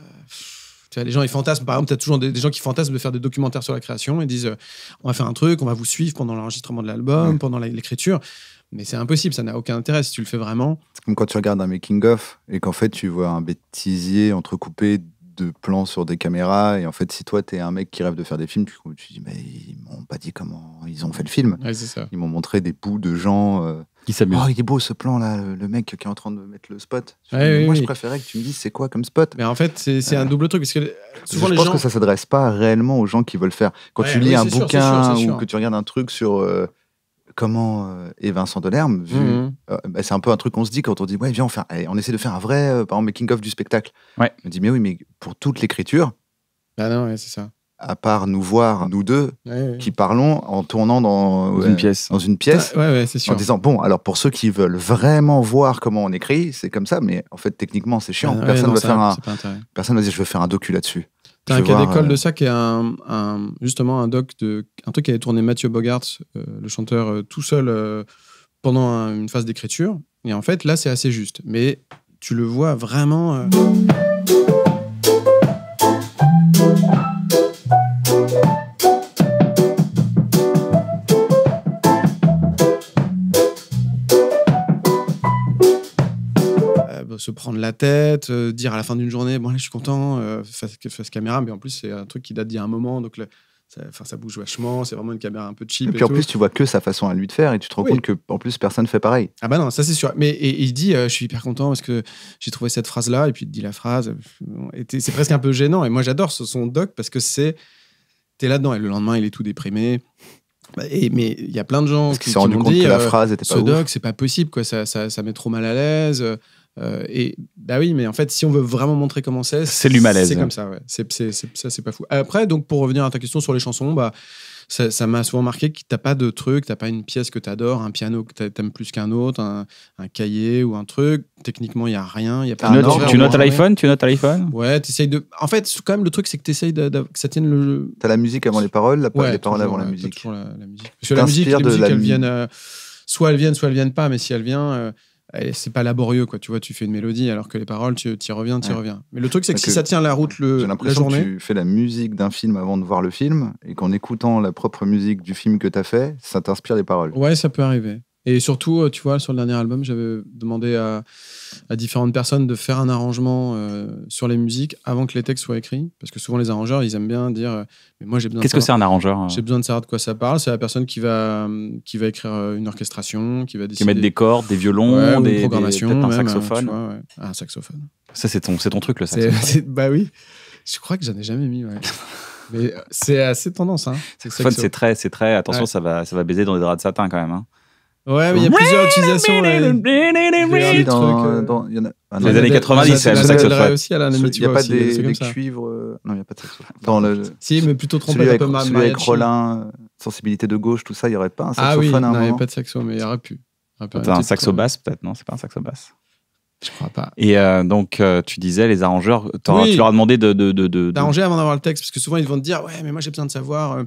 S3: tu les gens, ils fantasment. Par exemple, tu as toujours des, gens qui fantasment de faire des documentaires sur la création et disent euh, on va faire un truc, on va vous suivre pendant l'enregistrement de l'album, pendant l'écriture. Mais c'est impossible, ça n'a aucun intérêt si tu le fais vraiment.
S2: C'est comme quand tu regardes un making-of et qu'en fait, tu vois un bêtisier entrecoupé de plans sur des caméras. Et en fait, si toi, tu es un mec qui rêve de faire des films, tu, tu dis mais ils m'ont pas dit comment ils ont fait le film. Ils m'ont montré des bouts de gens. Euh, Oh, il est beau ce plan là, le mec qui est en train de mettre le spot. moi, je préférais que tu me
S3: dises c'est quoi comme spot. Mais en fait, c'est un euh, double truc parce que je pense que ça
S2: s'adresse pas réellement aux gens qui veulent faire. Quand tu lis un bouquin ou que tu regardes un truc sur euh, comment euh, est et Vincent Delerme, mhm. bah, c'est un peu un truc qu'on se dit quand on dit ouais viens on, fait, eh, on essaie de faire un vrai par making of du spectacle. Ouais. On dit mais oui mais pour toute l'écriture. Ah non ouais, c'est ça à part nous voir, nous deux, qui parlons en tournant dans, une pièce, dans une pièce sûr. en disant, bon, alors pour ceux qui veulent vraiment voir comment on écrit, c'est comme ça, mais en fait, techniquement, c'est chiant. personne ne va, faire un, personne va dire, je veux faire un docu là-dessus. T'as un cas d'école de
S3: euh, ça qui est un, justement un doc, de, un truc qui avait tourné Mathieu Bogart, euh, le chanteur, euh, tout seul pendant une phase d'écriture. Et en fait, là, c'est assez juste. Mais tu le vois vraiment... se prendre la tête, euh, dire à la fin d'une journée, bon, là, je suis content, euh, face, caméra, mais en plus, c'est un truc qui date d'il y a un moment, donc le, ça, bouge vachement, c'est vraiment une caméra un peu cheap. Et puis et en plus, tu
S2: vois que sa façon à lui de faire et tu te rends compte que en plus, personne fait pareil.
S3: Ah bah non, ça c'est sûr. Mais il dit, euh, je suis hyper content parce que j'ai trouvé cette phrase-là, et puis il dit la phrase. c'est presque un peu gênant. Et moi, j'adore son doc parce que c'est. T'es là-dedans, et le lendemain, il est tout déprimé. Bah, et, mais il y a plein de gens qui, se rendent compte que la phrase était pas ce doc, c'est pas possible, quoi. Ça, ça, ça met trop mal à l'aise. Euh, et bah oui, mais en fait, si on veut vraiment montrer comment c'est, c'est du C'est comme ça, ouais. C'est, ça, c'est pas fou. Après, donc pour revenir à ta question sur les chansons, bah ça m'a souvent marqué que t'as pas de truc, t'as pas une pièce que t'adores, un piano que t'aimes plus qu'un autre, un, cahier ou un truc. Techniquement, il y a rien, y a tu, notes, à l'iPhone, tu notes à l'iPhone. Ouais, t'essayes de. En fait, quand même le truc, c'est que t'essayes de, que ça tienne le. T'as la musique avant les paroles, la... ouais, les paroles avant la musique. la, musique. Parce que la musique, euh, soit elles viennent, soit elles viennent pas, mais si elles viennent, euh, c'est pas laborieux quoi tu vois tu fais une mélodie alors que les paroles tu y reviens tu y reviens mais le truc c'est que, si ça tient la route le la journée que tu
S2: fais la musique d'un film avant de voir le film et qu'en écoutant la propre musique du film que tu as fait ça t'inspire les paroles
S3: ouais ça peut arriver et surtout, euh, tu vois, sur le dernier album, j'avais demandé à, différentes personnes de faire un arrangement euh, sur les musiques avant que les textes soient écrits. Parce que souvent, les arrangeurs, ils aiment bien dire euh, Mais moi, j'ai besoin. Qu'est-ce que c'est un arrangeur hein J'ai besoin de savoir de quoi ça parle. C'est la personne qui va, qui va écrire une orchestration, qui va décider. Qui va mettre
S1: des cordes, des violons, des, programmations. un hein, saxophone.
S3: Ah, un saxophone.
S1: Ça, c'est ton, ton truc, le saxophone.
S3: bah oui. Je crois que j'en ai jamais mis, ouais. *laughs* Mais c'est assez tendance. Hein, saxophone, c'est
S1: très, c'est très. Attention, ça, va, ça va baiser dans des draps de satin quand même. Hein.
S3: Ouais, mais il y a plusieurs utilisations. Il y a Dans
S2: euh, ah, les années 90, c'est un saxophone. Il n'y a pas des
S3: cuivres. Non, il n'y euh, a pas de
S2: saxophone. Si, mais plutôt trompette un peu mal. Celui avec Rollin, euh, sensibilité de gauche, tout ça, il n'y aurait pas un ah saxophone à un moment. il n'y
S3: avait pas de saxophone, mais il y aurait pu. Un saxo
S1: basse, peut-être, non C'est
S3: pas un saxo basse. Je crois pas.
S1: Et donc, tu disais, les arrangeurs, tu leur as demandé de. D'arranger de,
S3: de, avant d'avoir le texte, parce que souvent, ils vont te dire Ouais, mais moi, j'ai besoin de savoir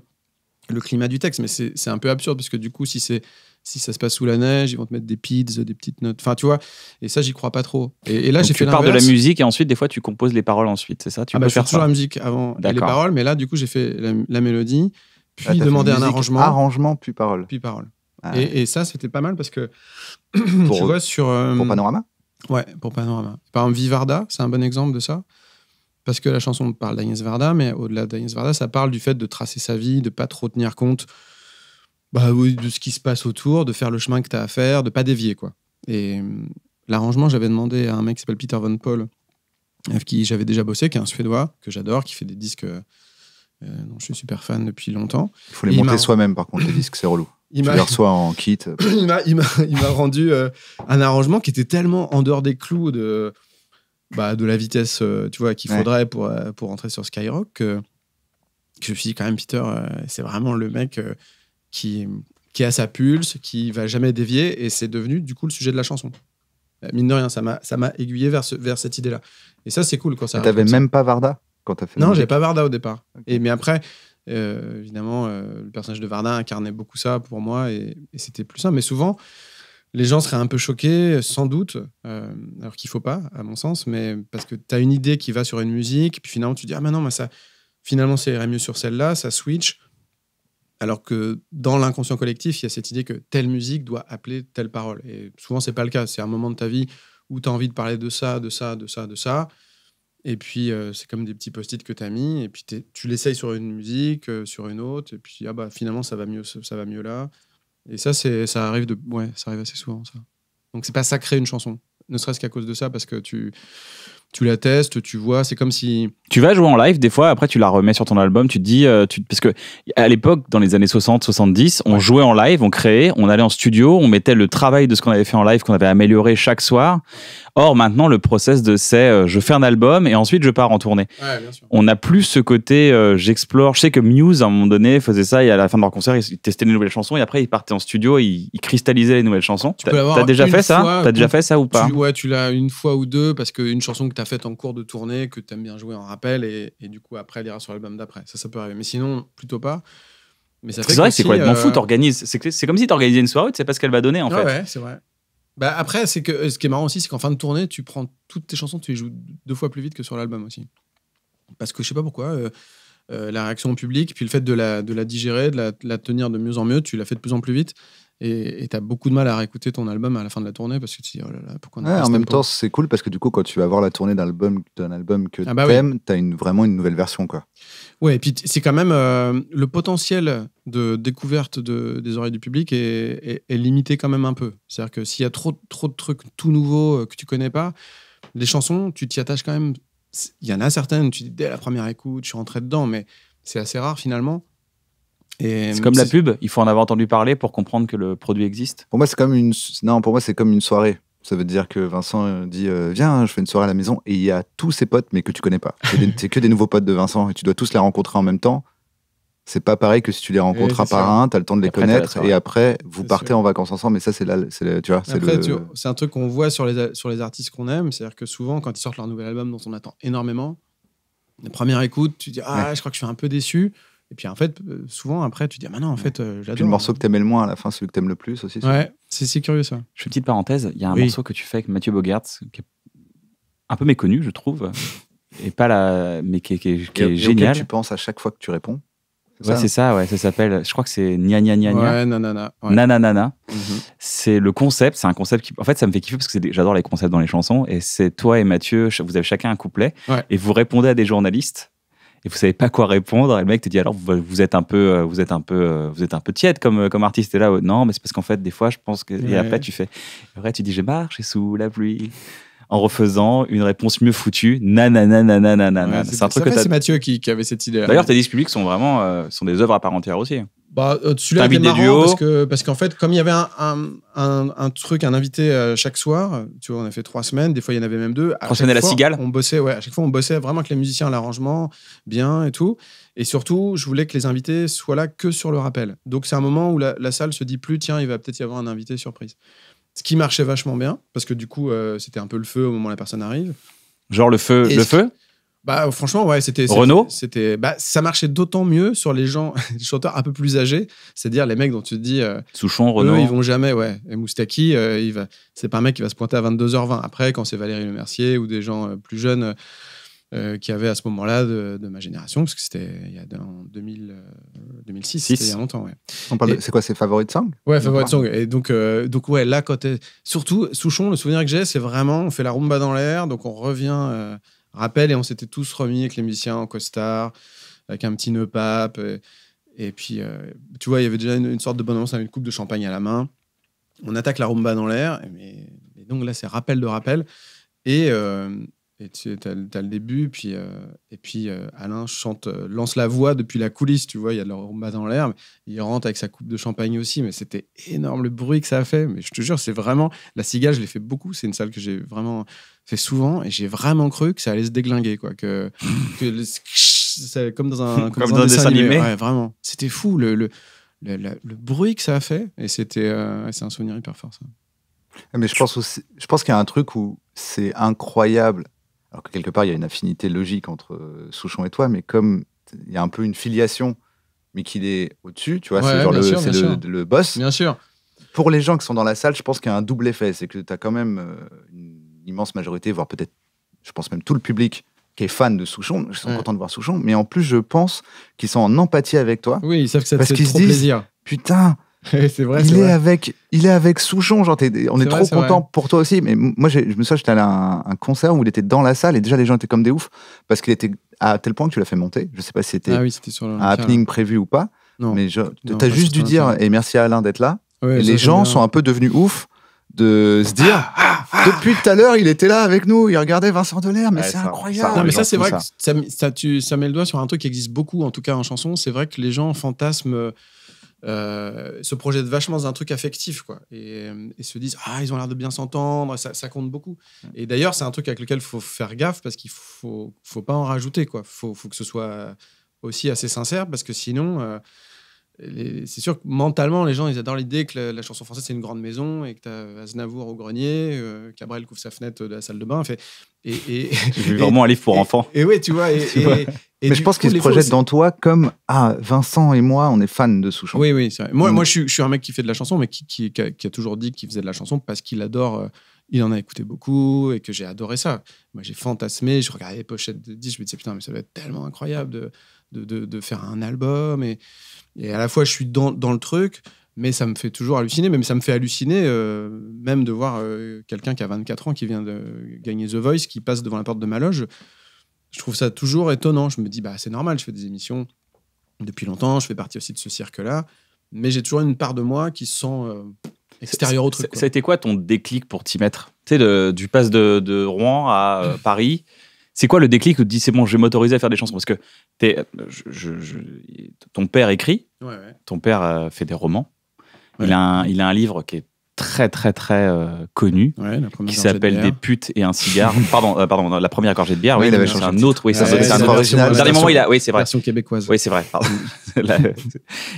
S3: le climat du texte. Mais c'est un peu absurde, parce que du coup, si c'est si ça se passe sous la neige, ils vont te mettre des pids, des petites notes. Enfin, tu vois. Et ça, j'y crois pas trop. Et, là, j'ai fait Tu pars de la musique
S1: et ensuite, des fois, tu composes les paroles ensuite, c'est ça Tu ah peux bah, faire je fais toujours la musique avant les paroles,
S3: mais là, du coup, j'ai fait la, mélodie,
S1: puis ah, demander un arrangement.
S3: Arrangement, puis parole. Puis parole. Ah et, ça, c'était pas mal parce que. *clears throat* tu vois, sur. Euh, pour Panorama Ouais, pour Panorama. Par exemple, Vivarda, c'est un bon exemple de ça parce que la chanson parle d'Agnès Varda, mais au-delà d'Agnès Varda, ça parle du fait de tracer sa vie, de pas trop tenir compte bah oui, de ce qui se passe autour, de faire le chemin que tu as à faire, de pas dévier. quoi. Et euh, l'arrangement, j'avais demandé à un mec qui s'appelle Peter Von Paul, euh, avec qui j'avais déjà bossé, qui est un Suédois que j'adore, qui fait des disques euh, dont je suis super fan depuis longtemps. Il faut les monter soi-même, par contre, les disques, c'est relou. Il tu les reçois en *laughs* kit. il m'a rendu un arrangement qui était tellement en dehors des clous de, bah, de la vitesse tu vois, qu'il faudrait pour, pour entrer sur Skyrock que, que, je me suis dit, quand même, Peter, c'est vraiment le mec qui, qui a sa pulse, qui va jamais dévier, et c'est devenu du coup le sujet de la chanson. Euh, mine de rien, ça m'a aiguillé vers, cette idée-là. Et ça, c'est cool quand ça. T'avais même
S2: pas Varda quand as fait. Non, j'ai pas
S3: Varda au départ. Et mais après, euh, évidemment, euh, le personnage de Varda incarnait beaucoup ça pour moi, et, c'était plus simple. Mais souvent, les gens seraient un peu choqués, sans doute, alors qu'il faut pas, à mon sens, mais parce que tu as une idée qui va sur une musique, puis finalement tu dis ah mais non, mais ça, finalement, ça irait mieux sur celle-là, ça switch. Alors que dans l'inconscient collectif, il y a cette idée que telle musique doit appeler telle parole. Et souvent, c'est pas le cas. C'est un moment de ta vie où tu as envie de parler de ça, de ça, de ça, de ça. Et puis, euh, c'est comme des petits post-it que tu as mis. Et puis, tu l'essayes sur une musique, euh, sur une autre. Et puis, ah bah, finalement, ça va mieux, ça va mieux là. Et ça, ça arrive, de, ouais, ça arrive assez souvent, ça. Donc, c'est pas sacré une chanson. Ne serait-ce qu'à cause de ça, parce que tu, tu la testes, tu vois. C'est comme si
S1: tu vas jouer en live des fois, après tu la remets sur ton album, tu te dis, euh, parce que à l'époque, dans les années 60-70, on jouait en live, on créait, on allait en studio, on mettait le travail de ce qu'on avait fait en live, qu'on avait amélioré chaque soir. Or maintenant, le process de c'est euh, je fais un album et ensuite je pars en tournée. On n'a plus ce côté euh, j'explore. Je sais que Muse à un moment donné faisait ça et à la fin de leur concert, ils testaient les nouvelles chansons et après ils partaient en studio, ils, ils cristallisaient les nouvelles chansons. Tu as déjà fait ça tu as déjà fait ça ou pas tu,
S3: Ouais, tu l'as une fois ou deux parce qu'une chanson que tu as faite en cours de tournée que tu aimes bien jouer en rap et, du coup après elle ira sur l'album d'après. Ça, ça peut arriver. Mais sinon, plutôt pas. Mais ça c'est vrai que c'est complètement fou,
S1: euh, C'est comme si tu t'organisais une soirée, tu sais pas ce qu'elle va donner en ah fait. Ouais,
S3: c'est vrai. Bah après, c'est que euh, ce qui est marrant aussi, c'est qu'en fin de tournée, tu prends toutes tes chansons, tu les joues deux fois plus vite que sur l'album aussi. Parce que je sais pas pourquoi, euh, la réaction au public, puis le fait de la, de la digérer, de la, de la tenir de mieux en mieux, tu la fais de plus en plus vite. Et tu as beaucoup de mal à réécouter ton album à la fin de la tournée parce que tu dis, oh là là, pourquoi on a En même temps,
S2: c'est cool parce que du coup, quand tu vas voir la tournée d'un album, d'un album que tu tu as une, vraiment une nouvelle version. Quoi.
S3: Ouais, et puis c'est quand même euh, le potentiel de découverte des oreilles du public est, limité quand même un peu. C'est-à-dire que s'il y a trop, trop de trucs tout nouveaux euh, que tu connais pas, les chansons, tu t'y attaches quand même. Il y en a certaines, tu dis dès la première écoute, je suis rentré dedans, mais c'est assez rare finalement. C'est comme la pub,
S2: il faut en avoir entendu parler pour comprendre que le produit existe. Pour moi, c'est comme une non, pour moi c'est comme une soirée. Ça veut dire que Vincent euh, dit euh, viens, hein, je fais une soirée à la maison et il y a tous ses potes mais que tu connais pas. *laughs* C'est que des nouveaux potes de Vincent et tu dois tous les rencontrer en même temps. C'est pas pareil que si tu les rencontres à par un, tu as le temps de les connaître et après vous partez en vacances ensemble. Mais ça, c'est là, c'est tu vois, c'est le...
S3: un truc qu'on voit sur les, sur les artistes qu'on aime. C'est-à-dire que souvent, quand ils sortent leur nouvel album dont on attend énormément, la première écoute, tu dis ah, je crois que je suis un peu déçu. Et puis en fait, euh, souvent après, tu dis, ah non, en fait, ouais. Euh, j'adore. Puis le morceau
S2: que t'aimais le moins à la fin, celui que t'aimes le plus aussi. Ouais,
S3: c'est curieux ça.
S1: Je fais une petite parenthèse, il y a un morceau que tu fais avec Mathieu Bogert, qui est un peu méconnu, je trouve, et pas la... mais qui, est, qui est, et, génial. tu
S2: penses à chaque fois que tu réponds. Ouais,
S1: c'est ça, ouais, ça s'appelle, je crois que c'est Nia Nia Nia Nia. Ouais,
S3: nanana. Ouais. Mhm.
S1: C'est le concept, c'est un concept qui, en fait, ça me fait kiffer parce que j'adore les concepts dans les chansons. Et c'est toi et Mathieu, vous avez chacun un couplet et vous répondez à des journalistes et vous savez pas quoi répondre. Et le mec te dit alors vous êtes un peu, vous êtes un peu, euh, euh, vous êtes un peu tiède comme euh, comme artiste. Et là non, mais c'est parce qu'en fait des fois je pense que et après tu fais après tu dis je marche sous la pluie en refaisant une réponse mieux foutue. Nanana, nanana, c'est un truc ça c'est
S3: Mathieu qui, avait cette idée. D'ailleurs, tes
S1: disques publics sont vraiment sont des œuvres à part entière aussi. Hein
S3: bah, Celui-là euh, était marrant parce que parce qu'en fait, comme il y avait un, truc, un invité euh, chaque soir, tu vois, on a fait trois semaines, des fois il y en avait même deux. À la cigale On bossait, ouais, à chaque fois on bossait vraiment avec les musiciens l'arrangement, bien et tout. Et surtout, je voulais que les invités soient là que sur le rappel. Donc c'est un moment où la, salle se dit plus, tiens, il va peut-être y avoir un invité surprise. Ce qui marchait vachement bien, parce que du coup, euh, c'était un peu le feu au moment où la personne arrive.
S1: Genre le feu, le feu
S3: bah, franchement, ouais, c'était. Renault C'était. Bah, ça marchait d'autant mieux sur les gens, *laughs* les chanteurs un peu plus âgés, c'est-à-dire les mecs dont tu te dis. Euh,
S1: Souchon, Renault. ils vont
S3: jamais, ouais. Et Moustaki, euh, c'est pas un mec qui va se pointer à 22h20. Après, quand c'est Valérie Le Mercier ou des gens euh, plus jeunes qui avaient à ce moment-là de, ma génération, parce que c'était il y a en 2006, il y a longtemps, ouais. c'est quoi,
S2: c'est Favorite Song Ouais, Favorite Song.
S3: Et donc, donc ouais, là, quand surtout, Souchon, le souvenir que j'ai, c'est vraiment, on fait la rumba dans l'air, donc on revient rappel et on s'était tous remis avec les musiciens en costard, avec un petit nœud pape. Et, puis, euh, tu vois, il y avait déjà une, sorte de bonne ambiance avec une coupe de champagne à la main. On attaque la rumba dans l'air. et donc là, c'est rappel de rappel. Et, euh, et tu as, as, le début, puis, euh, et puis euh, Alain chante, euh, lance la voix depuis la coulisse, tu vois, il y a de la dans l'air, il rentre avec sa coupe de champagne aussi, mais c'était énorme le bruit que ça a fait. Mais je te jure, c'est vraiment. La cigale, je l'ai fait beaucoup, c'est une salle que j'ai vraiment fait souvent, et j'ai vraiment cru que ça allait se déglinguer, quoi. Que, *laughs* comme dans un, comme, dans un dessin, animé. vraiment. C'était fou le le, bruit que ça a fait, et c'était c'est un souvenir hyper fort, ça.
S2: Mais je pense je pense qu'il y a un truc où c'est incroyable alors que quelque part, il y a une affinité logique entre euh, Souchon et toi, mais comme il y a un peu une filiation, mais qu'il est au-dessus, tu vois, c'est genre le, boss. Bien sûr. Pour les gens qui sont dans la salle, je pense qu'il y a un double effet. C'est que tu as quand même euh, une immense majorité, voire peut-être, je pense même tout le public qui est fan de Souchon, ils sont contents de voir Souchon, mais en plus, je pense qu'ils sont en empathie avec toi. Oui, ils savent que ça te fait trop disent, plaisir. Putain, *laughs* vrai. Il est, avec, il est avec Souchon. on est, trop contents content pour toi aussi. Mais moi, je me souviens, j'étais allé à un, concert où il était dans la salle et déjà les gens étaient comme des oufs parce qu'il était à tel point que tu l'as fait monter. Je sais pas si c'était ah un happening prévu ou pas. Mais Mais as juste dû dire et merci à Alain d'être là. les gens sont un peu devenus ouf
S3: de se ah, dire
S2: ah, depuis tout à l'heure il était là avec nous il regardait Vincent Delair mais c'est incroyable non, mais ça c'est vrai que
S3: ça, ça met le doigt sur un truc qui existe beaucoup en tout cas en chanson c'est vrai que les gens fantasment euh, euh, ce projet de vachement dans un truc affectif, quoi. Euh, et, se disent, ah, ils ont l'air de bien s'entendre, ça, compte beaucoup. Et d'ailleurs, c'est un truc avec lequel il faut faire gaffe parce qu'il faut, faut pas en rajouter, quoi. Faut, faut que ce soit aussi assez sincère parce que sinon, euh, c'est sûr que mentalement, les gens, ils adorent l'idée que la, chanson française, c'est une grande maison et que tu as Aznavour au grenier, euh, Cabrel couvre sa fenêtre de la salle de bain. Fait, *laughs* et, vraiment aller livre pour enfants. Et, oui, tu vois. Et, *laughs* Mais je pense qu'il se projettent dans
S2: toi comme Ah, Vincent et moi, on est fans de Souchon. Oui, oui, c'est vrai. Moi, mm. moi
S3: je suis, un mec qui fait de la chanson, mais qui, qui, a, toujours dit qu'il faisait de la chanson parce qu'il adore. Euh, il en a écouté beaucoup et que j'ai adoré ça. Moi, j'ai fantasmé, je regardais les pochettes de disques, je me disais, putain, mais ça doit être tellement incroyable de, de, faire un album. Et, à la fois, je suis dans, le truc, mais ça me fait toujours halluciner. Même ça me fait halluciner, euh, même de voir euh, quelqu'un qui a 24 ans, qui vient de gagner The Voice, qui passe devant la porte de ma loge. Je trouve ça toujours étonnant. Je me dis, bah, c'est normal, je fais des émissions depuis longtemps, je fais partie aussi de ce cirque-là. Mais j'ai toujours une part de moi qui se sent extérieur extérieure au truc. Ça a
S1: été quoi ton déclic pour t'y mettre Tu sais, du passe de, de Rouen à euh, Paris c'est quoi le déclic où tu dis c'est bon, je vais m'autoriser à faire des chansons Parce que ton père écrit, ton père euh, fait des romans. Il, a il a un livre qui est très très très euh, connu qui s'appelle des putes et un cigare *laughs* pardon euh, pardon la première gorgée de bière oui, c'est un autre oui c'est ah, un, un original dernier moment il a oui c'est vrai version québécoise oui c'est vrai *laughs*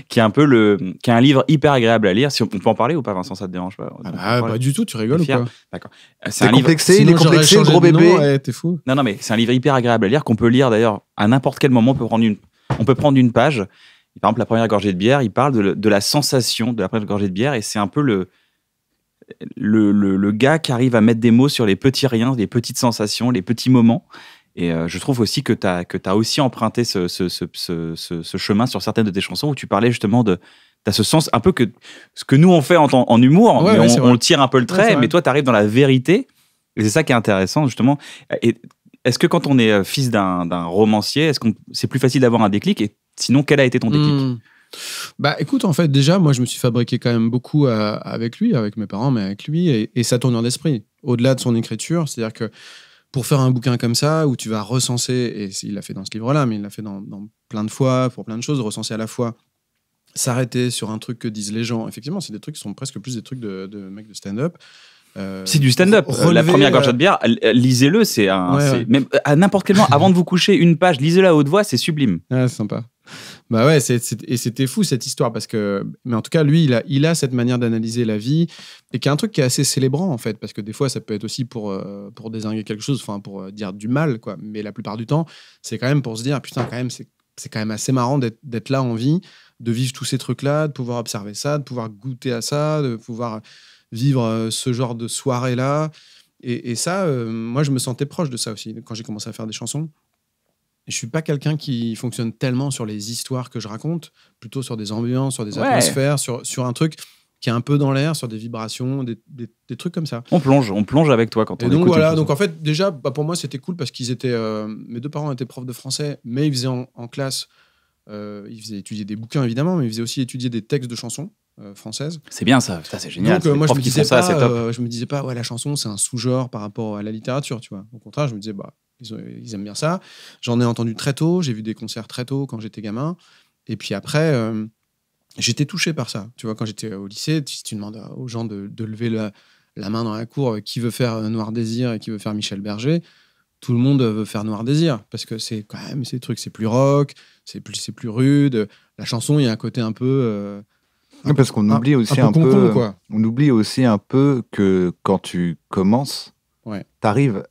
S1: qui est un peu le qui a un livre hyper agréable à lire si on, peut en parler ou pas Vincent ça te dérange pas ah, bah, pas bah, du
S3: tout tu rigoles ou quoi d'accord
S1: euh, c'est un livre... il est complexé gros bébé t'es fou non non mais c'est un livre hyper agréable à lire qu'on peut lire d'ailleurs à n'importe quel moment on peut prendre une on peut prendre une page par exemple la première gorgée de bière il parle de la sensation de la première gorgée de bière et c'est un peu le le, le, gars qui arrive à mettre des mots sur les petits riens, les petites sensations, les petits moments. Et euh, je trouve aussi que tu as, aussi emprunté ce, chemin sur certaines de tes chansons où tu parlais justement de. Tu as ce sens un peu que ce que nous on fait en, en humour, on, tire un peu le trait, mais toi tu arrives dans la vérité. Et c'est ça qui est intéressant justement. est-ce que quand on est euh, fils d'un romancier, est-ce qu'on c'est plus facile d'avoir un déclic Et sinon, quel a été ton déclic hmm.
S3: Bah écoute, en fait, déjà, moi, je me suis fabriqué quand même beaucoup euh, avec lui, avec mes parents, mais avec lui, et, et sa tournure d'esprit, au-delà de son écriture. C'est-à-dire que pour faire un bouquin comme ça, où tu vas recenser, et il l'a fait dans ce livre-là, mais il l'a fait dans, plein de fois, pour plein de choses, recenser à la fois s'arrêter sur un truc que disent les gens. Effectivement, c'est des trucs qui sont presque plus des trucs de, de mecs de stand-up. Euh, c'est du stand-up. Euh, la première gorgée de bière,
S1: lisez-le, c'est un ouais.
S3: à n'importe quel moment, avant de vous coucher, une page, lisez-la à haute voix, c'est sublime. Ah, c'est sympa. Bah ouais, et c'était fou cette histoire parce que, mais en tout cas, lui, il a, cette manière d'analyser la vie et qui est un truc qui est assez célébrant en fait, parce que des fois, ça peut être aussi pour, euh, pour désinguer quelque chose, enfin pour euh, dire du mal, quoi. Mais la plupart du temps, c'est quand même pour se dire, putain, quand même, c'est quand même assez marrant d'être là en vie, de vivre tous ces trucs-là, de pouvoir observer ça, de pouvoir goûter à ça, de pouvoir vivre euh, ce genre de soirée-là. et, ça, moi, je me sentais proche de ça aussi quand j'ai commencé à faire des chansons je suis pas quelqu'un qui fonctionne tellement sur les histoires que je raconte, plutôt sur des ambiances, sur des atmosphères, sur, sur un truc qui est un peu dans l'air, sur des vibrations, des, trucs comme ça. On
S1: plonge, on plonge avec toi quand on et donc, Voilà, donc en
S3: fait, déjà, bah, pour moi, c'était cool parce qu'ils étaient. Euh, mes deux parents étaient profs de français, mais ils faisaient en, classe. Euh, ils faisaient étudier des bouquins, évidemment, mais ils faisaient aussi étudier des textes de chansons. Euh, françaises. C'est bien ça, c'est génial. Donc, moi je me, disais pas, ça, je me disais pas, ouais, la chanson c'est un sous-genre par rapport à la littérature, tu vois. Au contraire, je me disais, bah, ils, aiment bien ça. J'en ai entendu très tôt. J'ai vu des concerts très tôt quand j'étais gamin. Et puis après, euh, j'étais touché par ça. Tu vois, quand j'étais au lycée, si tu demandes aux gens de, lever la, main dans la cour, euh, qui veut faire euh, Noir Désir et qui veut faire Michel Berger, tout le monde veut faire Noir Désir parce que c'est quand même ces trucs, c'est plus rock, c'est plus, c'est plus rude. La chanson, il y a un côté un peu. parce qu'on oublie aussi un, peu,
S2: on oublie aussi un peu que quand tu commences, ouais. tu arrives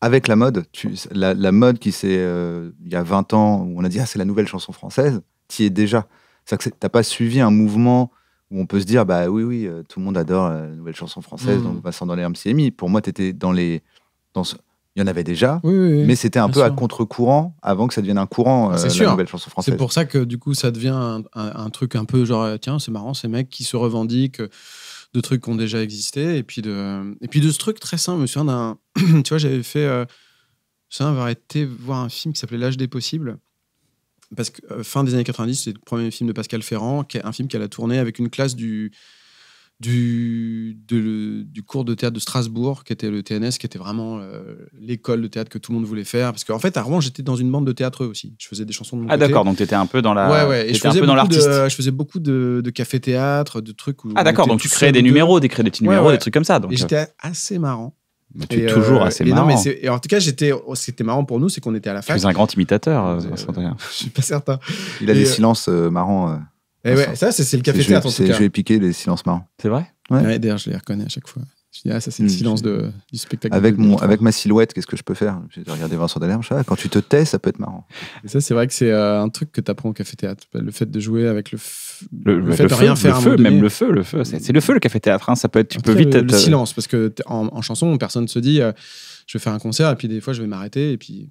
S2: avec la mode. la, mode qui s'est, euh, il y a 20 ans, où on a dit, ah, c'est la nouvelle chanson française, tu es déjà. C'est-à-dire que t'as pas suivi un mouvement où on peut se dire, bah oui, oui, euh, tout le monde adore la nouvelle chanson française, mmh. donc on va s'en dans les mcmi Pour moi, tu étais dans les. Dans Il y en avait déjà, mais c'était un peu à contre-courant avant que ça devienne un courant, ah, euh, la nouvelle chanson française. C'est
S3: pour ça que du coup, ça devient un, un truc un peu genre, tiens, c'est marrant, ces mecs qui se revendiquent de trucs qui ont déjà existé. Et puis de, et puis de ce truc très simple. Je me souviens d'un. *clears throat* tu vois, j'avais fait. ça euh, je me avoir été voir un film qui s'appelait L'âge des possibles. Parce que euh, fin des années 90, c'est le premier film de Pascal Ferrand, qui est un film qu'elle a tourné avec une classe du, du, du cours de théâtre de Strasbourg, qui était le TNS, qui était vraiment euh, l'école de théâtre que tout le monde voulait faire. Parce qu'en fait, à Rouen, j'étais dans une bande de théâtre aussi. Je faisais des chansons de mon Ah d'accord, donc
S1: tu étais un peu dans la. Ouais, ouais, je faisais, un dans l'art je
S3: faisais beaucoup de, de café-théâtre, de trucs où. Ah d'accord, donc tu créais des numéros,
S1: des, des petits numéros, des trucs comme ça. Donc... Et euh. j'étais
S3: assez marrant. Mais tu es euh, toujours assez marrant. Non, mais et en tout cas, j'étais, oh, ce qui marrant pour nous, c'est qu'on était à la fac. Tu es un
S2: grand imitateur, euh, *laughs* Je suis pas
S3: certain. Il a des silences
S2: marrants.
S3: Eh ouais, ça, c'est le café théâtre en tout cas. Je vais
S2: piquer les silences marrants. C'est vrai
S3: ouais. D'ailleurs, je les reconnais à chaque fois. Je dis, ah, ça, c'est le hmm. silence de, du spectacle. Avec, mon, avec
S2: ma silhouette, qu'est-ce que je peux faire J'ai regardé Vincent Delerme, chat. quand tu te tais, ça peut être marrant.
S3: Et ça, c'est vrai que c'est euh, un truc que tu apprends au café-théâtre. Le fait de jouer avec le, le, fait de rien faire. Le feu, même le feu,
S2: le feu. C'est le feu, le café-théâtre. Hein. ça peut être, tu peux vite être...
S3: Le euh, silence, parce que en, chanson, personne se dit, euh, je vais faire un concert, et puis des fois, je vais m'arrêter, et puis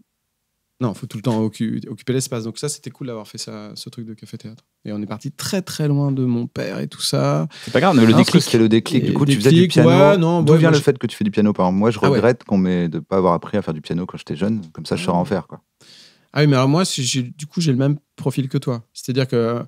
S3: non, il faut tout le temps occuper l'espace. Donc ça, c'était cool d'avoir fait ça, ce truc de café-théâtre. Et on est parti très très loin de mon père et tout ça. C'est pas grave, mais le déclic, c'est le déclic. Du coup, tu faisais du piano. non, D'où vient le fait
S2: que tu fais du piano Par moi, je ah regrette qu'on m'ait de pas avoir appris à faire du piano quand j'étais jeune. Comme ça, je saurais en ah. faire. Quoi.
S3: Ah oui, mais alors moi, du coup, j'ai le même profil que toi. C'est-à-dire que,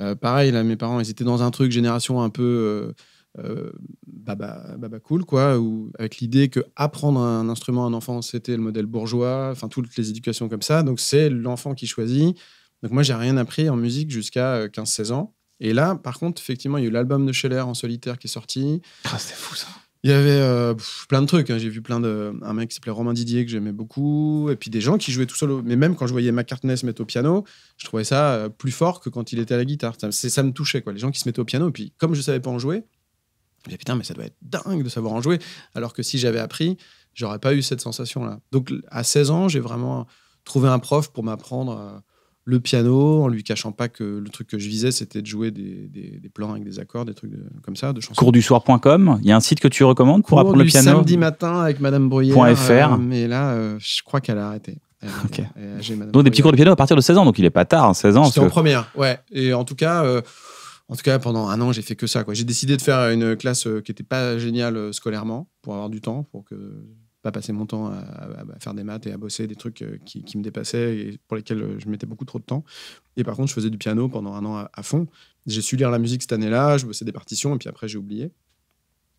S3: euh, pareil, là, mes parents, ils étaient dans un truc génération un peu... Euh, euh, baba, cool, quoi, ou avec l'idée que apprendre un instrument à un enfant, c'était le modèle bourgeois, enfin toutes les éducations comme ça. Donc c'est l'enfant qui choisit. Donc moi, j'ai rien appris en musique jusqu'à 15-16 euh, ans. Et là, par contre, effectivement, il y a eu l'album de Scheller en solitaire qui est sorti. Ah, c'était fou ça. Il y avait euh, plein de trucs. Hein. J'ai vu plein de. Un mec qui s'appelait Romain Didier que j'aimais beaucoup. Et puis des gens qui jouaient tout seul Mais même quand je voyais McCartney se mettre au piano, je trouvais ça plus fort que quand il était à la guitare. Ça, ça me touchait, quoi. Les gens qui se mettaient au piano. Et puis, comme je savais pas en jouer, je me disais, putain, mais ça doit être dingue de savoir en jouer. Alors que si j'avais appris, j'aurais pas eu cette sensation-là. Donc à 16 ans, j'ai vraiment trouvé un prof pour m'apprendre euh, le piano, en lui cachant pas que le truc que je visais, c'était de jouer des, des, plans avec des accords, des trucs comme ça, de chansons.
S1: Coursdusoir.com, il y a un site que tu recommandes pour apprendre le piano samedi
S3: matin avec Madame Bruyère. Euh, mais là, euh, je crois qu'elle a arrêté. donc des petits
S1: cours de piano à partir de 16 ans, donc il est pas tard, hein, 16 ans. C'est en
S3: première, ouais. Et en tout cas en tout cas, pendant un an, j'ai fait que ça. J'ai décidé de faire une classe euh, qui n'était pas géniale euh, scolairement pour avoir du temps, pour que pas passer mon temps à, faire des maths et à bosser des trucs euh, qui, me dépassaient et pour lesquels je mettais beaucoup trop de temps. Et par contre, je faisais du piano pendant un an à, fond. J'ai su lire la musique cette année-là, je bossais des partitions et puis après, j'ai oublié.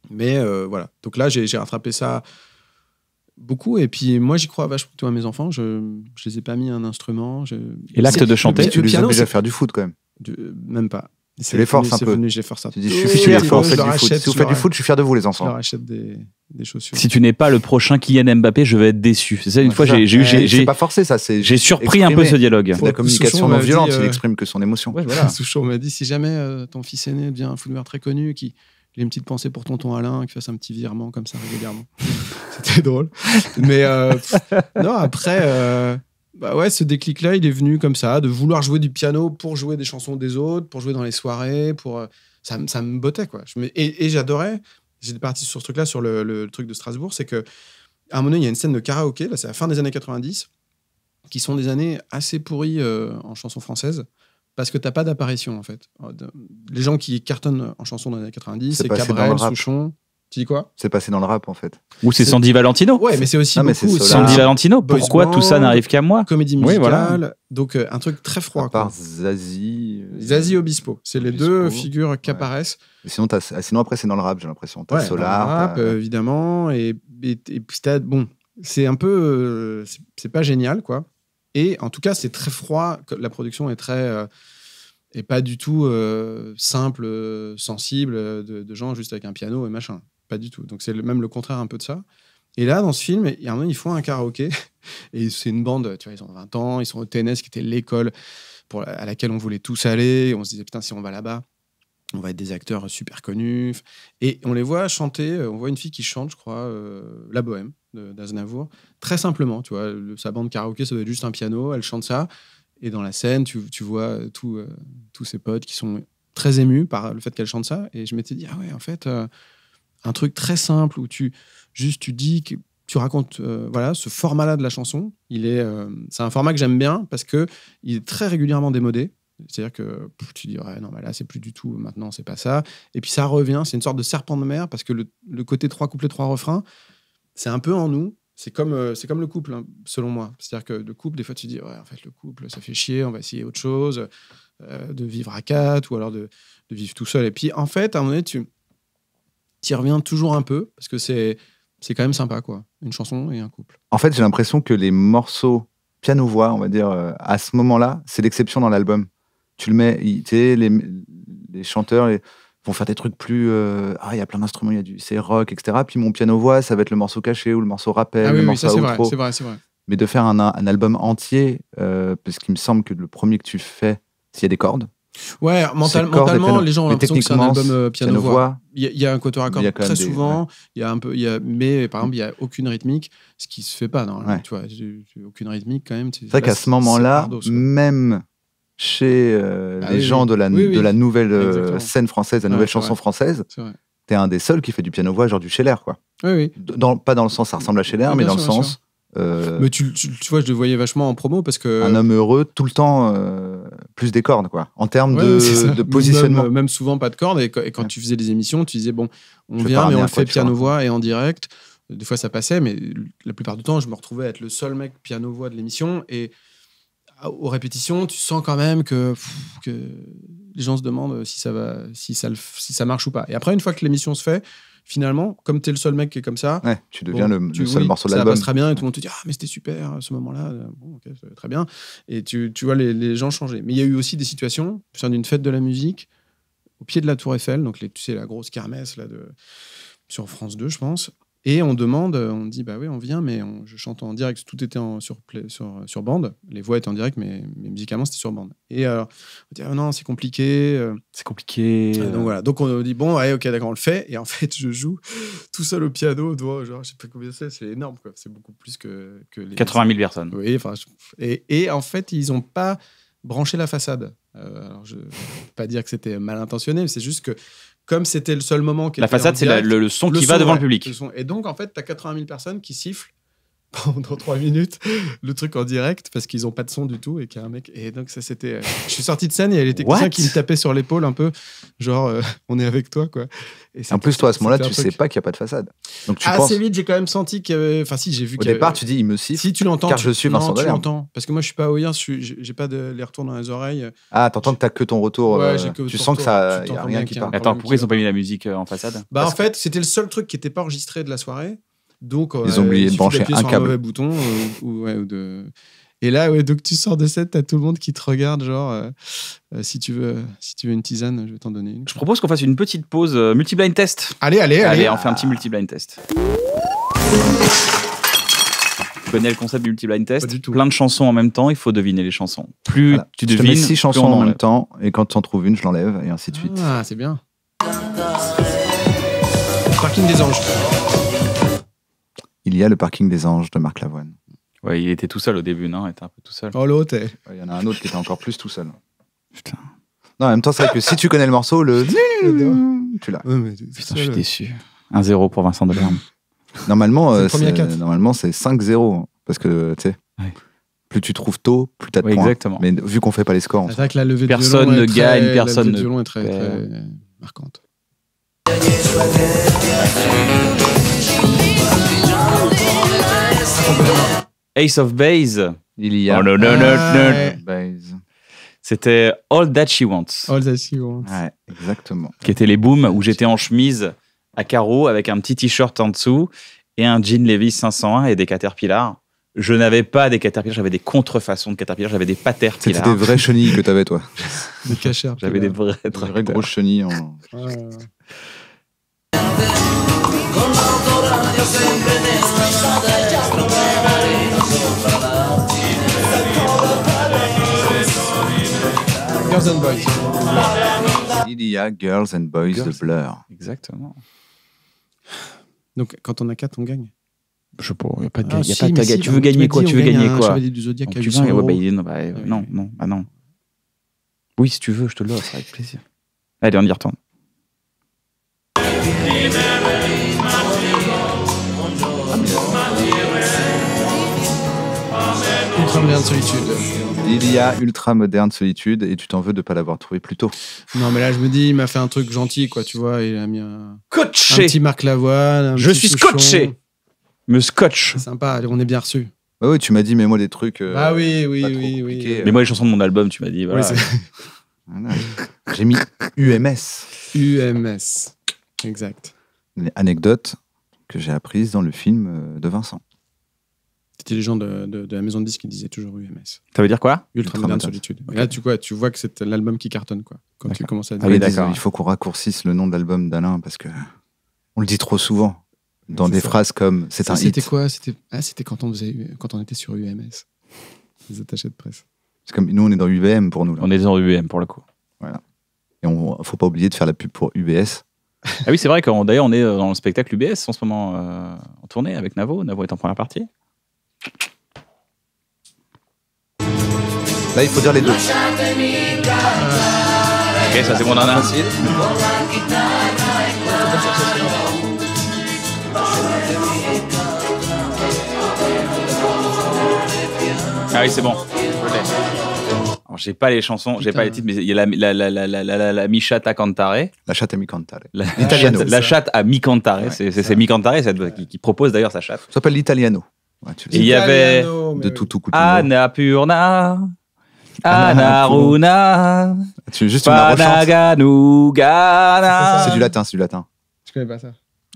S3: Mais voilà. Donc là, j'ai rattrapé ça beaucoup. Et puis moi, j'y crois vachement plutôt à mes enfants. Je ne les ai pas mis un instrument. Et l'acte de chanter, tu les as faire du foot quand même. même pas. C'est l'effort, un Venu, j'ai un peu. Tu je suis fier, Si vous faites du foot, je suis fier de vous, les enfants. Je achète des, chaussures.
S1: Si tu n'es pas le prochain Kylian Mbappé, je vais être déçu. C'est ça, une fois, j'ai J'ai eh, pas
S2: forcé ça. J'ai surpris un peu ce dialogue. C'est la communication non violente, il n'exprime euh, que son émotion.
S3: Souchon m'a dit si jamais euh, ton fils aîné devient un footballeur très connu, qui. J'ai une petite pensée pour tonton Alain qui fasse un petit virement comme ça régulièrement. *laughs* C'était drôle. Mais euh, non, après, bah ouais, ce déclic-là, il est venu comme ça, de vouloir jouer du piano pour jouer des chansons des autres, pour jouer dans les soirées, pour euh, ça, ça me bottait quoi. Je Et, et j'adorais. J'étais parti sur ce truc-là, sur le, le, truc de Strasbourg, c'est que à un moment donné, il y a une scène de karaoké. Là, c'est la fin des années 90, qui sont des années assez pourries euh, en chanson française parce que t'as pas d'apparition en fait. Oh, les gens qui cartonnent en chanson dans les années 90, c'est Cabrel, Souchon. Tu dis quoi
S2: C'est passé dans le rap en fait. Ou c'est Sandy Valentino. Ouais, mais c'est aussi beaucoup. Sandy Valentino. Pourquoi tout ça n'arrive qu'à moi Comédie musicale. voilà.
S3: Donc euh, un truc très froid. À part
S2: Zazie. Euh, Zazie Obispo. C'est les deux figures qui apparaissent. Sinon, as... Ah, après c'est dans le rap, j'ai l'impression. T'as ouais, Solar. Dans le rap, euh,
S3: évidemment. Et, et, bon, c'est un peu, c'est pas génial quoi. Et en tout cas, c'est très froid. La production est très et pas du tout simple, sensible de, de gens juste avec un piano et machin du tout. Donc c'est même le contraire un peu de ça. Et là, dans ce film, il y a un moment, ils font un karaoké. *laughs* Et c'est une bande, tu vois, ils ont 20 ans, ils sont au TNS, qui était l'école pour, à laquelle on voulait tous aller. On se disait, putain, si on va là-bas, on va être des acteurs super connus. Et on les voit chanter, euh, on voit une fille qui chante, je crois, euh, La Bohème d'Aznavour, très simplement, tu vois, sa bande karaoké, ça doit être juste un piano, elle chante ça. Et dans la scène, tu, tu vois euh, tout, tous ses potes qui sont très émus par le fait qu'elle chante ça. Et je m'étais dit, ah ouais, en fait un truc très simple où tu juste tu dis tu racontes euh, voilà ce format-là de la chanson. Il est, euh, c'est un format que j'aime bien parce que il est très régulièrement démodé. C'est-à-dire que tu dis ouais, non mais là c'est plus du tout maintenant c'est pas ça. Et puis ça revient, c'est une sorte de serpent de mer parce que le, côté trois couplets trois refrains, c'est un peu en nous. C'est comme euh, c'est comme le couple hein, selon moi. C'est-à-dire que le couple des fois tu dis ouais en fait le couple ça fait chier, on va essayer autre chose, de vivre à quatre ou alors de, de, vivre tout seul. Et puis en fait à un moment donné tu tu y reviens toujours un peu parce que c'est c'est quand même sympa quoi, une chanson et un couple.
S2: En fait, j'ai l'impression que les morceaux piano voix, on va dire euh, à ce moment-là, c'est l'exception dans l'album. Tu le mets, tu sais, les, les chanteurs vont faire des trucs plus euh, ah il y a plein d'instruments, il y a du c'est rock etc. Puis mon piano voix, ça va être le morceau caché ou le morceau rappel, ah ça, c'est c'est vrai, Mais de faire un, album entier, euh, parce qu'il me semble que le premier que tu fais, s'il y a des cordes,
S3: Ouais, mentalement, les gens ont l'impression que c'est un album euh, piano-voix. Il y, a un quatuor à très souvent, y a un peu, y a, mais par exemple, il n'y a aucune rythmique, ce qui se fait pas. Non, tu vois, aucune rythmique quand même. C'est vrai qu'à ce moment-là, même
S2: chez euh, ah les gens de la, de la nouvelle euh, scène française, la nouvelle chanson française française, es un des seuls qui fait du piano-voix, genre du Scheller, quoi. Oui, oui. pas dans le sens, ça ressemble à Scheller, ah, mais dans le sens, euh, mais
S3: tu, tu, vois, je le voyais vachement en promo parce que. Un
S2: homme heureux, tout le temps, euh, plus des cordes, quoi. En
S3: termes de, positionnement. Même, souvent pas de cordes. Et, quand tu faisais des émissions, tu disais, bon, on vient, mais on fait piano-voix et en direct. Des fois, ça passait, mais la plupart du temps, je me retrouvais à être le seul mec piano-voix de l'émission. Et aux répétitions, tu sens quand même que, que les gens se demandent si ça, va, si, si ça marche ou pas. Et après, une fois que l'émission se fait, finalement, comme tu es le seul mec qui est comme ça, ouais, tu deviens le, seul morceau de l'album. Ça passe très bien et tout le monde te dit Ah, mais c'était super ce moment-là, euh, très bien. Et tu, vois les, gens changer. Mais il y a eu aussi des situations, tu une d'une fête de la musique, au pied de la Tour Eiffel, donc tu sais, la grosse kermesse là, de, sur France 2, je pense, et on demande, euh, on dit, bah oui, on vient, mais je chante en direct. Tout était en, sur, sur bande. Les voix étaient en direct, mais musicalement, c'était sur bande. Et alors, on dit, ah non, c'est compliqué. Euh. C'est compliqué. Euh. donc voilà. Donc on dit, bon, ok, d'accord, on le fait. Et en *laughs* fait, je joue tout seul au piano, doigt, genre, je sais pas combien c'est, c'est énorme, quoi. C'est beaucoup plus que, que les. 80 000 personnes. Oui, enfin. Et, et en fait, ils ont pas branché la façade. alors, je ne pas dire que c'était mal intentionné, mais c'est juste que comme c'était le seul moment qui La façade, c'est le, son qui va devant le public. Et donc, en fait, tu as 80 000 personnes qui sifflent pendant trois minutes le truc en direct parce qu'ils ont pas de son du tout et qu'il y a un mec et donc ça c'était euh, je suis sorti de scène et elle était quelqu'un ça, qui me tapait sur l'épaule un peu genre euh, on est avec toi quoi et en plus toi à ce moment-là tu sais pas qu'il y a pas de façade donc assez vite j'ai quand même senti que. enfin si j'ai vu au départ tu dis il me siffle si tu l'entends car je suis tu l'entends parce que moi je suis pas je j'ai pas de les retours dans les oreilles
S2: ah t'entends que t'as que ton retour euh, tu sens que ça y a rien qui attends pourquoi ils ont pas mis la musique en façade bah en
S3: fait c'était le seul truc qui était pas enregistré de la soirée donc, euh, ils ont oublié de brancher un câble. bouton, euh, ou, ou de... Et là, ouais, donc tu sors de cette, t'as tout le monde qui te regarde, genre, euh, si, tu veux, si tu veux une tisane, je vais t'en donner une. Je
S1: propose qu'on fasse une petite pause multi-blind test. Allez, allez, allez. Allez, on fait un petit multi-blind test. Tu connais le concept du multi-blind test tout. Plein de chansons en même temps, il faut deviner les chansons.
S2: Plus tu devines, je six chansons en même temps, et quand tu en trouves une, je l'enlève, et ainsi de suite.
S3: Ah, c'est bien. Cracking des
S2: anges il y a le parking des anges de Marc Lavoine.
S1: Ouais, il était tout seul au début,
S2: non Il était un peu tout seul. Oh l'autre eh. ouais, Il y en a un autre qui était encore plus tout seul. Putain. Non, en même temps, c'est vrai que si tu connais le morceau, le. tu l'as. Putain, je suis déçu. 1-0 pour Vincent de *laughs* euh, Normalement, c'est, normalement, c'est 5-0. Parce que, tu sais, plus tu trouves tôt, plus t'as de points. Exactement. Mais vu qu'on fait pas les scores, c'est vrai que la levée personne de ne gagne, personne la
S3: est très, très marquante.
S1: Ace of Base, il y a. Oh, Base. C'était All That She Wants.
S3: All That She Wants. Ouais, exactement.
S1: Qui étaient les booms où j'étais en chemise à carreaux avec un petit t-shirt en dessous et un jean Levi's 501 et des Caterpillar. Je n'avais pas des Caterpillar, j'avais des contrefaçons de Caterpillar, j'avais des patères. C'était des vraies chenilles
S2: que tu avais toi. *laughs* des cachères. J'avais des vraies, des vraies grosses chenilles. En... Girls and Boys. Lydia, Girls and Boys Girls. de Blur. Exactement.
S3: Donc, quand on a 4, on gagne
S2: je sais pas, il n'y a pas de, ah, y a si, pas de si, tu veux gagner quoi Tu veux gagner quoi Chevalier
S3: du Zodiac à 800 euros. Ouais, bah, non, bah, ah oui, non,
S1: non, bah non. Oui, si tu veux, je te l'offre avec plaisir. Allez, on y retourne.
S3: Une de solitude. Il y a
S2: ultra moderne solitude et tu t'en veux de pas l'avoir trouvé plus tôt.
S3: Non, mais là, je me dis, il m'a fait un truc gentil, quoi, tu vois. Il a mis un, coaché. un petit Marc Lavoine. Un je suis scotché. Me scotch. C'est sympa, on est bien reçu. Bah oui, tu m'as dit, mais moi, des trucs. ah oui, oui, oui, oui, Mais moi, les chansons de mon album, tu m'as dit. Voilà. J'ai mis UMS. UMS. Exact.
S2: Une anecdote que j'ai apprise dans le film euh, de Vincent.
S3: C'était les gens de, la maison de disques qui disaient toujours UMS. Ça veut dire quoi Ultra, bien Modern Solitude. là, tu, tu vois que c'est l'album qui cartonne, quoi. Quand tu commences à ah dire. d'accord. Il
S2: faut qu'on raccourcisse le nom de l'album d'Alain parce que on le dit trop souvent
S3: dans des phrases comme c'est un hit. C'était quoi C'était ah, c'était quand on quand on était sur UMS. *laughs* Les attachés de presse.
S2: C'est comme nous, on est dans UVM pour nous. Là. On est dans UVM pour le coup. Voilà. Et on faut pas oublier de faire la pub pour UBS.
S1: ah oui, c'est vrai que d'ailleurs on est euh, dans le spectacle UBS en ce moment euh, en tournée avec Navo. Navo est en première partie.
S2: Là, il faut dire les deux. Ok, ça c'est mon
S1: Ah oui, c'est bon. J'ai pas les chansons, j'ai pas les titres, mais il y a la, la, la, la, la, la, Cantare.
S2: La chatte à mi cantare. La, la
S1: chatte à mi cantare, c'est mi cantare qui, qui propose d'ailleurs sa chatte. Ça
S2: s'appelle l'italiano il y avait de tout tout
S1: Purna. Anna Runa. Tu juste C'est du
S2: latin, c'est du latin.
S1: Je connais
S3: pas ça.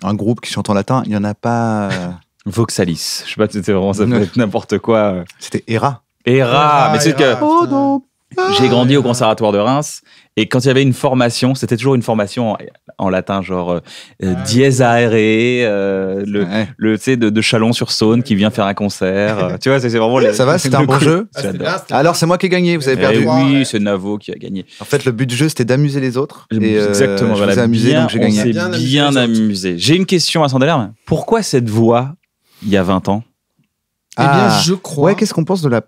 S2: Un groupe qui chante en latin, il n'y en a pas. Euh, Voxalis. Je sais pas, c'était vraiment, ça n'importe quoi. C'était
S1: Hera. Hera, mais c'est que. J'ai grandi au conservatoire de Reims et quand il y avait une formation, c'était toujours une formation en, latin, genre euh, euh aéré ah, dièse aérée, euh, le, tu sais, de, Chalon-sur-Saône qui vient faire un concert. Euh, tu vois, c'est vraiment. ça va, c'était *laughs* un bon jeu. Ah, Alors c'est moi qui ai gagné, vous avez eh perdu. oui,
S2: c'est Navo qui a gagné. En fait, le but du jeu, c'était d'amuser les autres. Exactement. bien, donc j'ai gagné.
S1: bien amusé. J'ai une question à Sandalerme.
S2: Pourquoi cette voix il y a 20 ans ah. eh bien, je crois. Ouais, qu'est-ce qu'on pense de la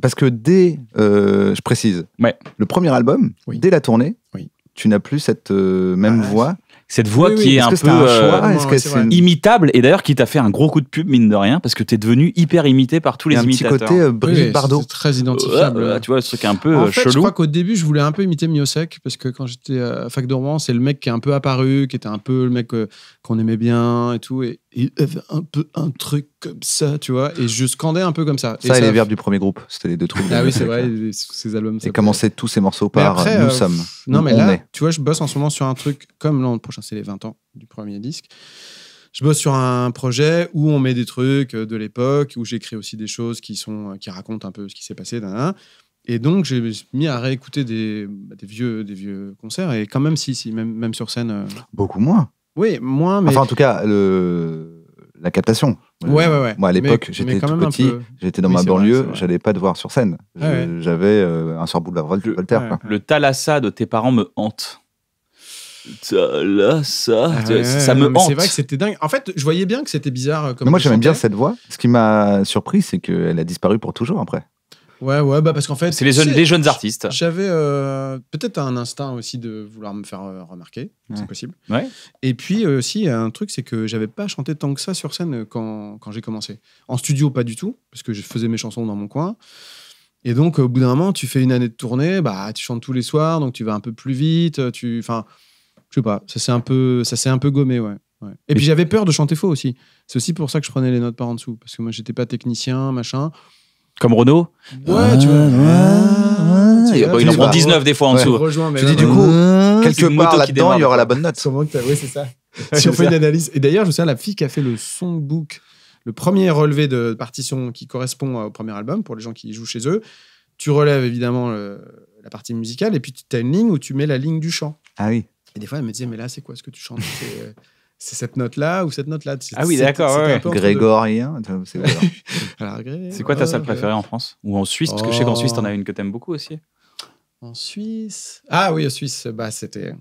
S2: parce que dès, euh, je précise, ouais. le premier album, dès la tournée, oui. tu n'as plus cette euh, même ah, voix. Cette voix qui est, un peu euh,
S1: imitable et d'ailleurs qui t'a fait un gros coup de pub mine de rien parce que t'es devenu hyper imité par tous les un imitateurs. Un petit côté Brigitte Bardot.
S3: Très identifiable.
S1: tu vois, ce truc un peu en fait, Je crois
S3: qu'au début, je voulais un peu imiter sec parce que quand j'étais à Fac de Rouen, c'est le mec qui est un peu apparu, qui était un peu le mec qu'on aimait bien et tout. Et, il avait un peu un truc comme ça, tu vois, et je scandais un peu comme ça. Ça et, les verbes du
S2: premier groupe, c'était les deux trucs. ah oui, c'est vrai,
S3: ces albums. Et commencer
S2: tous ces morceaux par Nous euh, sommes. Non, mais là,
S3: tu vois, je bosse en ce moment sur un truc, comme l'an prochain, c'est les 20 ans du premier disque. Je bosse sur un projet où on met des trucs euh, de l'époque, où j'écris aussi des choses qui, sont, euh, qui racontent un peu ce qui s'est passé. Et donc, j'ai mis à réécouter bah, des, vieux, des vieux concerts, et quand même, si, même, sur scène. Beaucoup moins. Oui,
S2: moins, mais. Enfin, en tout cas, le... la captation. Ouais, ouais, Moi, à l'époque, j'étais tout petit, j'étais dans ma banlieue, j'allais pas te voir sur scène. Ah j'avais euh, un sort un de la Voltaire. Le,
S1: le talassa de tes parents me
S2: hante. Là, ça, ah ça me hante. C'est vrai que
S3: c'était dingue. En fait, je voyais bien que c'était bizarre. Euh, comme moi, j'aimais bien cette
S2: voix. Ce qui m'a surpris, c'est qu'elle a disparu pour toujours après.
S3: Ouais, ouais, bah parce qu'en fait. C'est les, jeunes, les jeunes artistes. J'avais euh, peut-être un instinct aussi de vouloir me faire euh, remarquer, c'est possible. Ouais. Et puis euh, aussi, un truc, c'est que j'avais pas chanté tant que ça sur scène quand, quand j'ai commencé. En studio, pas du tout, parce que je faisais mes chansons dans mon coin. Et donc, au bout d'un moment, tu fais une année de tournée, bah, tu chantes tous les soirs, donc tu vas un peu plus vite. Tu, enfin, je sais pas, ça s'est un peu, ça s'est un peu gommé, ouais. Et, Et puis j'avais peur de chanter faux aussi. C'est aussi pour ça que je prenais les notes par en dessous, parce que moi, j'étais pas technicien, machin. Comme Renault Ouais, tu vois. il en prend 19 des fois en dessous. Je dis du coup, quelques part là-dedans, il y aura la bonne note. Oui, c'est ça. *laughs* Si on fait une analyse. Et d'ailleurs, je sais, la fille qui a fait le songbook, le premier relevé de partition qui correspond au premier album, pour les gens qui jouent chez eux, tu relèves évidemment la partie musicale et puis tu as une ligne où tu mets la ligne du chant. Ah oui. Et des fois, elle me disait, mais là, c'est quoi ce que tu chantes *laughs* c'est cette note-là ou cette note-là. Ah oui, d'accord. Grégorien. *laughs* c'est quoi ta salle euh, préférée en France Ou en Suisse Parce que je sais qu'en Suisse, t'en as une que t'aimes beaucoup aussi. En Suisse Ah oui, en Suisse, bah, c'était.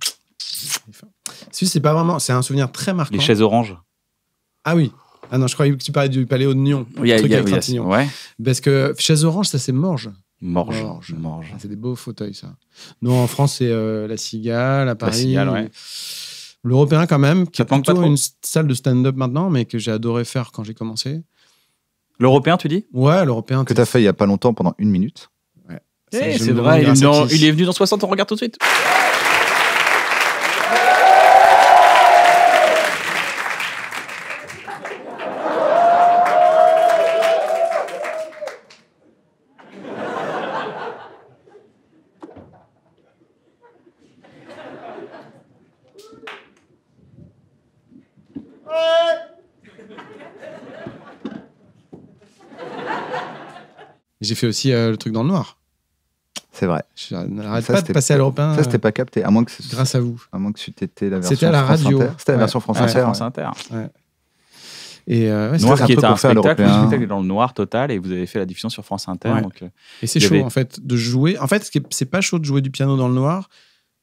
S3: Suisse, c'est pas vraiment. C'est un souvenir très marquant. Les chaises oranges. Ah oui. Ah non, je croyais que tu parlais du palais Oignon. Oui, truc avec chaises Ouais. Parce que chaises oranges, ça, c'est morge Morges. Morge. Ah, c'est des beaux fauteuils, ça. Non, en France, c'est euh, la cigale à Paris. La cigale, L'européen, quand même, qui est plutôt une salle de stand-up maintenant, mais que j'ai adoré faire quand j'ai commencé.
S2: L'européen, tu dis Ouais, l'européen. Que tu as fait il n'y a pas longtemps pendant une minute. Eh, c'est vrai, il est, il est,
S3: venu dans 60, on regarde tout de suite. J'ai fait aussi euh, le truc dans le noir. C'est vrai. Je n'arrête pas de passer à l'européen. Ça, c'était pas capté, à
S2: moins que grâce à vous. À moins que tu la version. C'était à la radio. C'était la version France
S3: Inter. Et euh, noir qui est un, spectacle, hein.
S1: dans le noir total et vous avez fait la diffusion sur France Inter.
S3: Donc, euh, et c'est chaud en fait de jouer. En fait, c'est pas chaud de jouer du piano dans le noir.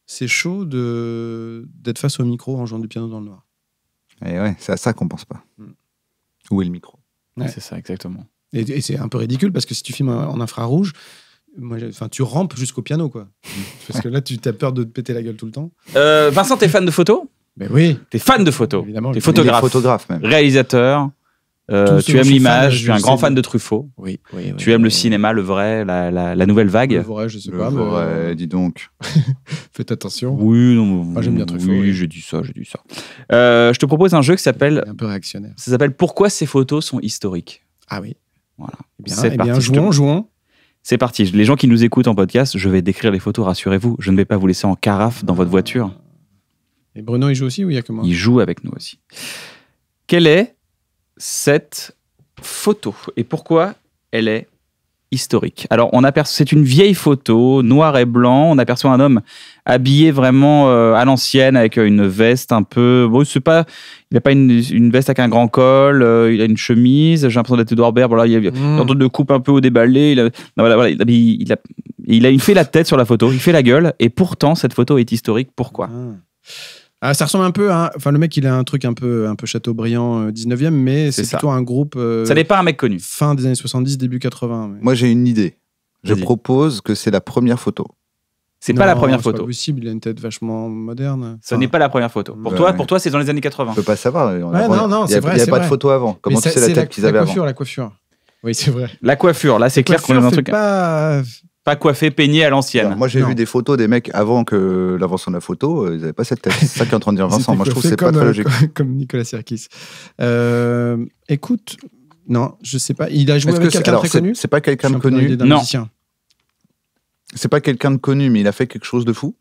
S3: C'est chaud de d'être face au micro en jouant du piano dans le noir.
S2: Et ouais, c'est à ça qu'on pense pas. Mm. Où est le micro
S3: C'est ça exactement. Et, c'est un peu ridicule parce que si tu filmes en infrarouge, moi, enfin, tu rampes jusqu'au piano, quoi. *laughs* parce que là, tu as peur de te péter la gueule tout le temps.
S1: Euh, Vincent, t'es fan de photos Mais ben oui. T'es fan de photos Évidemment. T'es photographe. photographe même. Réalisateur. Euh, tu aimes l'image, tu es un grand fan de Truffaut. Oui, oui, tu aimes le cinéma, le vrai, la, nouvelle vague. Le vrai, je sais pas. Le vrai, dis donc. *laughs* Faites attention. Oui, non, j'aime bien Truffaut. Oui, j'ai dit ça, j'ai dit ça. Euh, je te propose un jeu qui s'appelle. Un peu réactionnaire. Ça s'appelle Pourquoi ces photos sont historiques. Ah oui. Voilà. Eh bien, eh jouons, C'est parti. Les gens qui nous écoutent en podcast, je vais décrire les photos, rassurez-vous. Je ne vais pas vous laisser en carafe dans votre voiture.
S3: Et Bruno, il joue aussi ou il n'y a que moi Il
S1: joue avec nous aussi. Quelle est cette photo et pourquoi elle est historique Alors, on aperçoit, c'est une vieille photo, noir et blanc. On aperçoit un homme habillé vraiment euh, à l'ancienne avec euh, une veste un peu. Bon, c'est pas, il n'a pas une, veste avec un grand col, euh, il a une chemise, j'ai l'impression d'être Edouard Baird, voilà, il a mmh. une de coupe un peu au déballé, il a, il, fait la tête sur la photo, il fait la gueule, et pourtant cette photo est historique, pourquoi ah.
S3: Ah, ça ressemble un peu à. Hein, enfin, le mec, il a un truc un peu, un peu Chateaubriand 19e, mais c'est plutôt un groupe. ça n'est pas un
S2: mec connu. Fin
S3: des années 70, début 80.
S2: Moi, j'ai une idée. Je propose que c'est la première photo.
S3: C'est pas la première photo. C'est possible, il a une tête vachement moderne. Ce n'est pas la première
S2: photo. Pour toi, pour
S3: toi, c'est dans les années 80. Je peux pas
S2: savoir. Il n'y a
S3: pas de photo avant. Comment tu sais la tête qu'ils avaient avant La coiffure, la coiffure. Oui, c'est vrai.
S2: La coiffure, là, c'est clair qu'on a un truc.
S3: Pas
S2: coiffé, peigné à l'ancienne. Moi, j'ai vu des photos des mecs avant que l'avancement de la photo, euh, ils n'avaient pas cette tête. C'est ça qu'est en train de dire Vincent. Moi, je trouve que c'est pas très euh, logique.
S3: *laughs* Comme Nicolas Serkis. Euh, écoute, non, je sais pas. Il a joué avec quelqu'un très connu C'est pas quelqu'un de connu. Non
S2: c'est pas quelqu'un de connu, mais il a fait quelque chose de fou.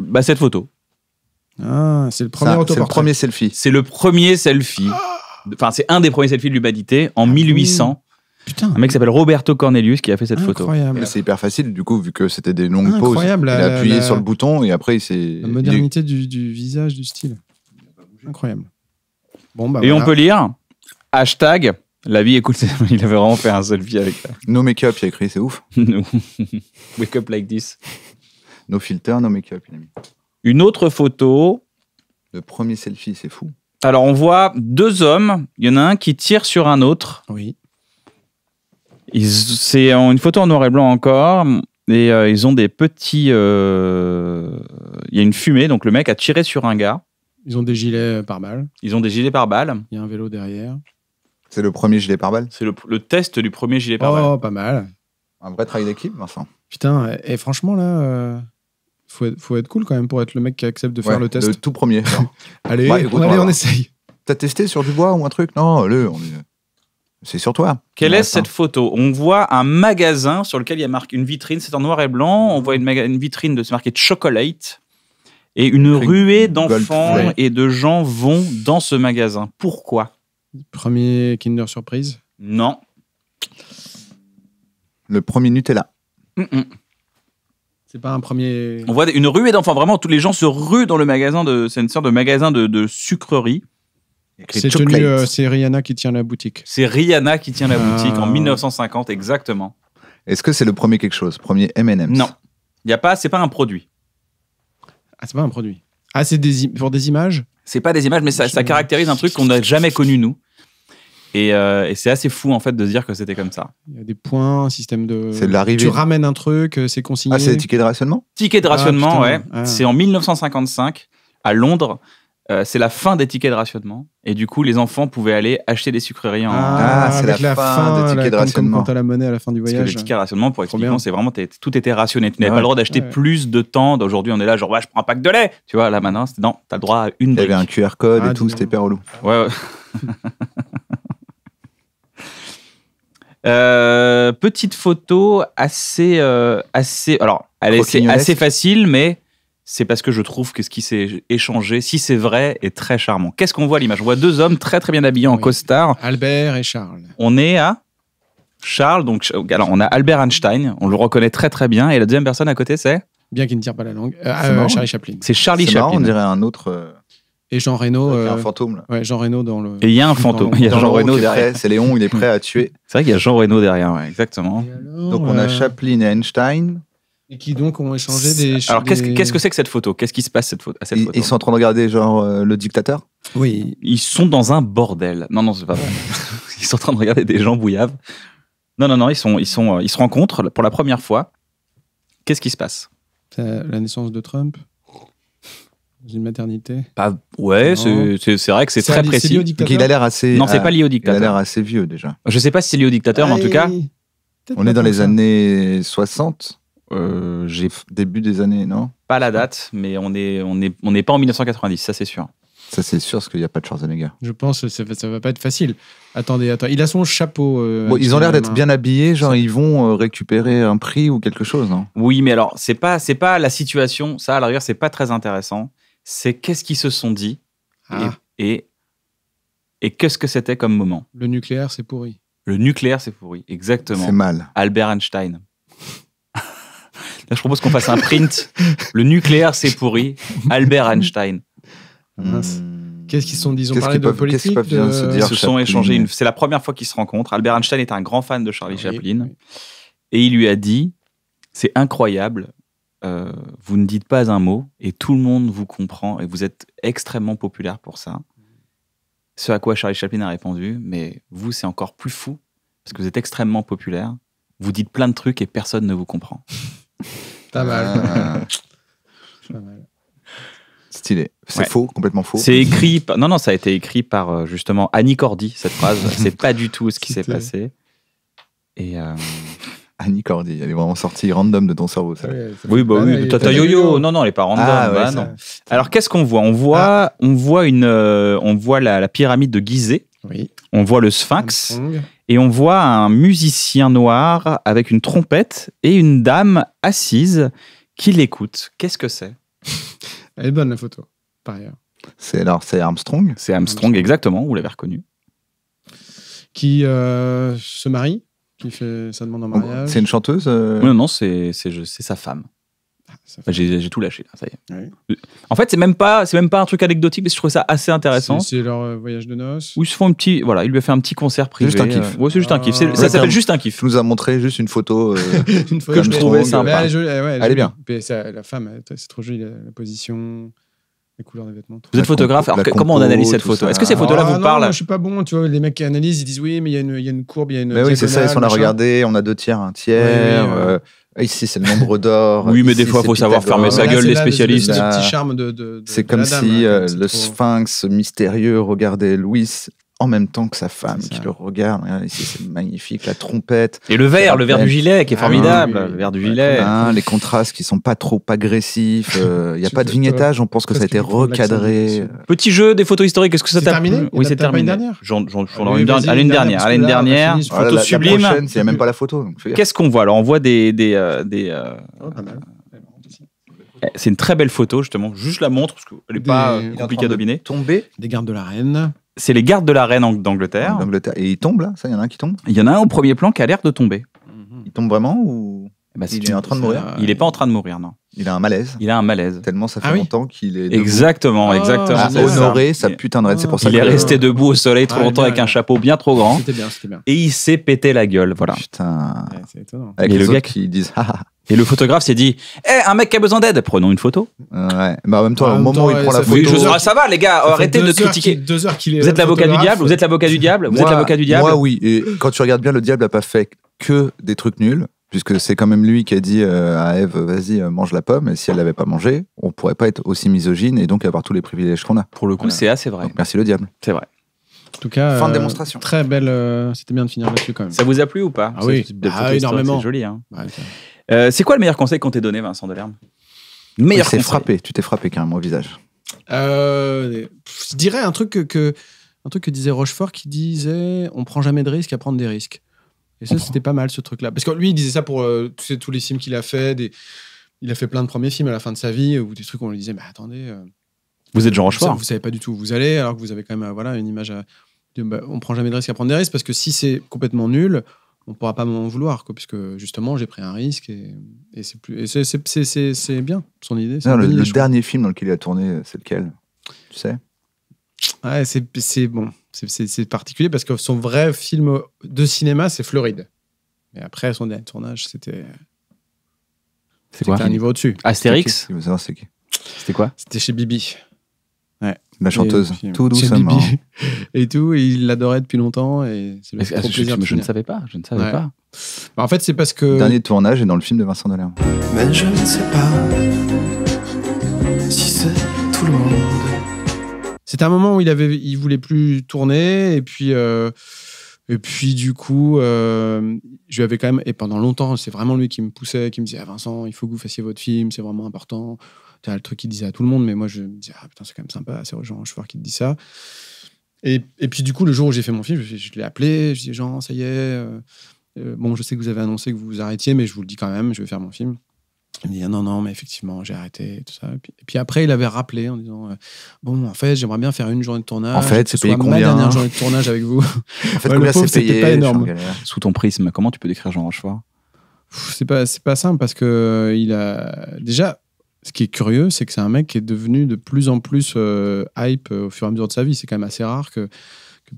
S2: Bah, cette photo.
S3: Ah, c'est le premier C'est le premier
S2: selfie. C'est le premier selfie.
S1: Enfin, c'est un des premiers selfies de l'humanité en 1800.
S2: Ah Putain. Un mec qui s'appelle Roberto Cornelius qui a fait cette Incroyable. photo. C'est hyper facile, du coup, vu que c'était des longues pauses. il a appuyé sur le bouton et après, il s'est. La modernité
S3: du, visage, du style. Incroyable. Bon, bah, et on peut lire
S1: hashtag la vie, écoute, *laughs* il avait vraiment fait un selfie avec ça. No make-up, il a écrit, c'est
S2: ouf. *laughs* No. Wake up like this. No filter, no make-up, il Une autre photo. Le premier selfie, c'est fou.
S1: Alors, on voit deux hommes. Il y en a un qui tire sur un autre. Oui. C'est une photo en noir et blanc encore. Et euh, ils ont des petits. Euh, il y a une fumée, donc le mec a tiré sur un gars.
S3: Ils ont des gilets euh, par balles.
S1: Ils ont des gilets par balles. Il y a un vélo
S2: derrière. C'est le premier gilet pare-balles C'est le, test du premier gilet pare-balles. Oh, pas mal. Un vrai travail d'équipe, enfin.
S3: Putain, et franchement, là, euh, faut, être, cool quand même pour être le mec qui accepte de faire le test. tout
S2: premier. *laughs* allez, on, essaye. T'as testé sur du bois ou un truc Non, le, on C'est sur toi. Quelle est cette
S1: photo On voit un magasin sur lequel il y a marqué une vitrine, c'est en noir et blanc. On voit une, vitrine de ce de Chocolate. Et une ruée d'enfants et de gens vont dans ce magasin. Pourquoi
S3: Premier Kinder Surprise
S1: Non. Le premier
S3: Nutella. Mm, mm. C'est pas un premier. On
S1: voit une ruée d'enfants. Vraiment, tous les gens se ruent dans le magasin. De... C'est une sorte de magasin de, sucrerie. Euh,
S3: c'est Rihanna qui tient la boutique.
S1: C'est Rihanna qui tient la ah. boutique en 1950, exactement.
S2: Est-ce que c'est le premier quelque chose Premier M&M's Non.
S1: Y a pas, c'est pas un produit. Ah, c'est pas un produit.
S3: Ah, c'est pour des images
S1: C'est pas des images, mais ça caractérise un truc qu'on n'a jamais connu, nous. Euh, et, c'est assez fou en fait de se dire que c'était comme ça.
S3: Il y a des points, un système de. C'est de l'arrivée. Tu ramènes un truc, euh, c'est consigné. Ah, c'est des tickets de rationnement Ticket de rationnement, ah, ouais. C'est
S1: en 1955 à Londres. Euh, c'est la fin des tickets de rationnement. Et du coup, les enfants pouvaient aller acheter des sucreries en. Ah, ah c'est la, fin, des tickets de
S3: rationnement. Comme quand à la monnaie à la fin du voyage. Parce que les
S1: tickets de rationnement, pour expliquer, c'est vraiment tout était rationné. Tu n'avais ah pas le droit d'acheter plus de temps. Aujourd'hui, on est là, genre, je prends un pack de lait. Tu vois, là maintenant, non, t'as le droit à une.
S2: Il y avait un QR code et tout, c'était hyper relou.
S1: Ouais, ouais. *laughs* Euh, petite photo assez, euh, assez, alors, elle est assez facile, mais c'est parce que je trouve que ce qui s'est échangé, si c'est vrai, est très charmant. Qu'est-ce qu'on voit à l'image On voit deux hommes très très bien habillés en costard. Albert et Charles. On est à Charles, donc alors on a Albert Einstein, on le reconnaît très très bien, et la deuxième personne à côté c'est
S3: Bien qu'il ne tire pas la langue, euh, c'est Charlie Chaplin. C'est Charlie Chaplin. on dirait un autre. Et Jean Reno. Il y a un euh, fantôme Jean Reno dans le. Et il y a un fantôme. Il y a Jean, Reno derrière.
S1: C'est
S2: Léon, il est prêt à tuer.
S1: C'est vrai qu'il y a Jean Reno derrière, exactement. donc on a euh,
S2: Chaplin et Einstein.
S3: Et qui donc ont échangé des. Alors qu'est-ce que
S1: c'est que, cette photo Qu'est-ce qui se passe cette photo, à cette ils, photo Ils sont en train de regarder genre euh, le dictateur Oui. Ils sont dans un bordel. Non, non, c'est pas vrai. *laughs* ils sont en train de regarder des gens bouillaves. Non, non, non, ils, sont, ils, sont, ils se rencontrent pour la première fois. Qu'est-ce qui se passe
S3: La naissance de Trump une maternité
S2: Ouais, c'est vrai que c'est très précis. a l'air assez. Non, c'est pas euh, lié au dictateur. Il a l'air assez vieux déjà. Je sais pas si c'est lié au dictateur, mais en tout cas. On est dans les années 60. Euh, j'ai début des années, non
S1: Pas la date, mais on n'est on est, on est pas en 1990, ça c'est sûr. Ça c'est sûr, parce qu'il n'y a pas de Schwarzenegger.
S3: Je pense que ça ne va pas être facile. Attendez, attendez. Il a son chapeau. Euh, ils ont l'air d'être bien
S1: habillés, genre ils vont récupérer un prix ou quelque chose, non Oui, mais alors c'est pas c'est pas la situation. Ça, à l'arrière, c'est pas très intéressant c'est qu'est-ce qu'ils se sont dit ah. et, et, qu'est-ce que c'était comme moment.
S3: Le nucléaire, c'est pourri.
S1: Le nucléaire, c'est pourri, exactement. C'est mal. Albert Einstein. *laughs* je propose qu'on fasse un print. Le nucléaire, c'est pourri. Albert Einstein. Qu'est-ce
S3: qu'ils se sont dit Ils de politique ce Se dire Ils se sont échangés.
S1: C'est la première fois qu'ils se rencontrent. Albert Einstein est un grand fan de Charlie Chaplin. Et il lui a dit C'est incroyable, euh, vous ne dites pas un mot et tout le monde vous comprend et vous êtes extrêmement populaire pour ça. Ce à quoi Charlie Chaplin a répondu, mais vous, c'est encore plus fou parce que vous êtes extrêmement populaire. Vous dites plein de trucs et personne ne vous comprend.
S3: *laughs* pas mal. Ah. *laughs* pas mal.
S1: Stylé. C'est faux, complètement faux. C'est écrit. Non, non, ça a été écrit par euh, justement Annie Cordy,
S2: cette phrase. *laughs* c'est pas du tout ce qui s'est passé. Et. Euh, Annie Cordy. Elle est vraiment sortie random de ton cerveau. Ça. oui, bah oui, Tata Yo-Yo. Non, non, elle n'est pas random. Ah, bah non.
S1: Alors, qu'est-ce qu'on voit On voit, ah. on voit, une, euh, on voit la, pyramide de Gizeh. Oui. On voit le Sphinx. Et on voit un musicien noir avec une trompette et une dame assise qui l'écoute. Qu'est-ce que c'est
S3: Elle est bonne la photo, par ailleurs.
S2: C'est alors c'est Armstrong. C'est Armstrong, exactement. Vous l'avez reconnu.
S3: Qui euh, se marie fait sa demande en oh, mariage. C'est une
S2: chanteuse
S1: euh Non, non, c'est sa femme. Ah, j'ai tout lâché, ça y est. En fait, c'est même pas, c'est même pas un truc anecdotique, mais je trouvais ça assez intéressant. C'est leur euh, voyage de noces. Où ils se font un petit, voilà, il lui a fait un petit concert privé. Juste un kiff. Euh, c'est juste un kiff. ça s'appelle juste un
S2: kiff. Nous a montré juste une photo
S3: que *laughs* je trouvais sympa. Bah, elle est, bien. la femme, c'est trop joli la position couleurs vêtements. Vous êtes photographe, alors comment on analyse cette photo Est-ce que ces ah, photos-là vous parlent Je Je suis pas bon, tu vois, les mecs qui analysent, ils disent oui, mais il y, a une, courbe, il y a une. Mais bah oui, c'est ça, ils sont là regardé,
S2: on a deux tiers, un tiers. Euh, ah, ici, c'est le nombre *laughs* d'or. oui, mais des fois, il faut savoir fermer sa gueule, les spécialistes. C'est petit ah. charme de. c'est comme si le sphinx mystérieux regardait Louis en même temps que sa femme qui le regarde. c'est magnifique, la trompette. Et le verre, le verre du gilet qui est ah formidable. le verre du gilet. Eh ben, les contrastes qui sont pas trop agressifs. Euh, *laughs* il y n'y a pas de vignettage. On pense que ça a été recadré.
S1: Petit jeu des photos historiques. Est-ce que ça t'a terminé Oui, c'est terminé. dernière. À l'une dernière. À l'une dernière. Ah photo sublime. Il n'y a même pas la photo. Qu'est-ce qu'on voit Alors, on voit des euh, euh, oh, eh, c'est une très belle photo, justement. Juste la montre, parce qu'elle
S3: n'est pas compliquée à dominer. Tomber. Des gardes de la reine
S1: c'est les gardes de la reine
S2: d'Angleterre. Ah, D'Angleterre. Et il tombe, là Ça, il y en a un qui tombe Il y en a un au premier plan qui a l'air de tomber. Mhm. Il tombe vraiment ou eh ben, Il est en train de mourir Il n'est pas en train de mourir, non. Il a un malaise. Il a un malaise. Tellement ça fait ah longtemps qu'il est. Debout. Exactement, ah, exactement. honoré sa putain de reine, C'est pour ça Il est resté debout au soleil trop longtemps avec
S1: un chapeau bien trop grand. C'était bien, c'était bien. Et il s'est pété la gueule, voilà. Putain. c'est étonnant. Avec le gars qui disent. *laughs* Et le photographe s'est dit Eh, un mec qui a besoin d'aide, prenons une photo. Ouais. mais bah, en même temps, au moment où il prend la photo. Ah, ça va, les
S3: gars, arrêtez de critiquer. Vous êtes l'avocat du diable, vous
S1: êtes l'avocat du
S2: diable, vous êtes l'avocat du diable. Moi, oui. Et quand tu regardes bien, le diable n'a pas fait que des trucs nuls, puisque c'est quand même lui qui a dit euh, à Eve, vas-y, euh, mange la pomme. Et si elle l'avait pas mangé, on pourrait pas être aussi misogyne et donc avoir tous les privilèges qu'on a. Pour le coup, c'est assez vrai. merci le diable. C'est vrai.
S3: En tout cas, Fin de euh, démonstration. Très belle. C'était bien de finir là-dessus quand même. Ça vous a plu ou pas Ah oui. Ah énormément. joli. Hein.
S1: Euh, c'est quoi le meilleur conseil qu'on t'ait donné, Vincent Delerme Meilleur conseil. frappé, tu t'es frappé quand même au
S2: visage.
S3: Euh, je dirais un truc que, un truc que disait Rochefort qui disait on prend jamais de risques à prendre des risques. Et ça, c'était pas mal ce truc-là. Parce que lui, il disait ça pour euh, tous les films qu'il a fait. Il a fait plein de premiers films à la fin de sa vie ou des trucs où on lui disait mais attendez. vous êtes Jean Rochefort. Vous, savez pas du tout où vous allez alors que vous avez quand même voilà, une image de bah, « on prend jamais de risques à prendre des risques parce que si c'est complètement nul, on pourra pas m'en vouloir, puisque justement, j'ai pris un risque et, c'est plus, c'est bien son idée. c'est le, dernier film dans lequel il a tourné, c'est lequel Tu sais Ouais, c'est bon, c'est particulier parce que son vrai film de cinéma, c'est Floride. Mais après son dernier tournage, c'était.
S2: C'est un niveau au-dessus. Astérix
S3: C'était quoi C'était chez Bibi. La chanteuse, tout doucement. et tout, il l'adorait depuis longtemps. Et je, ne savais pas, je ne savais pas. Bah, en fait, c'est parce que. Dernier
S2: tournage est dans le film de Vincent Delerme. Mais je ne sais pas si c'est tout le monde.
S3: C'était un moment où il avait, il voulait plus tourner et puis. Euh, et puis du coup, euh, je lui avais quand même, et pendant longtemps, c'est vraiment lui qui me poussait, qui me disait ah, Vincent, il faut que vous fassiez votre film, c'est vraiment important tu as le truc qui disait à tout le monde, mais moi je me disais, ah putain, c'est quand même sympa, c'est Jean Rochefort qui te dit ça. Et, et, puis du coup, le jour où j'ai fait mon film, je, l'ai appelé, je dis, Jean, ça y est, euh, euh, bon, je sais que vous avez annoncé que vous vous arrêtiez, mais je vous le dis quand même, je vais faire mon film. Il me dit, ah, non, non, mais effectivement, j'ai arrêté, et tout ça. Et puis, puis, après, il avait rappelé en disant, euh, bon, en fait, j'aimerais bien faire une journée de tournage. En fait, c'est payé combien Ma dernière *laughs* journée de tournage avec vous. En fait, c'est pas énorme.
S1: Sous ton prisme, comment tu peux décrire Jean Rochefort
S3: c'est pas c'est pas simple parce que il a déjà ce qui est curieux, c'est que c'est un mec qui est devenu de plus en plus euh, hype euh, au fur et à mesure de sa vie. C'est quand même assez rare que,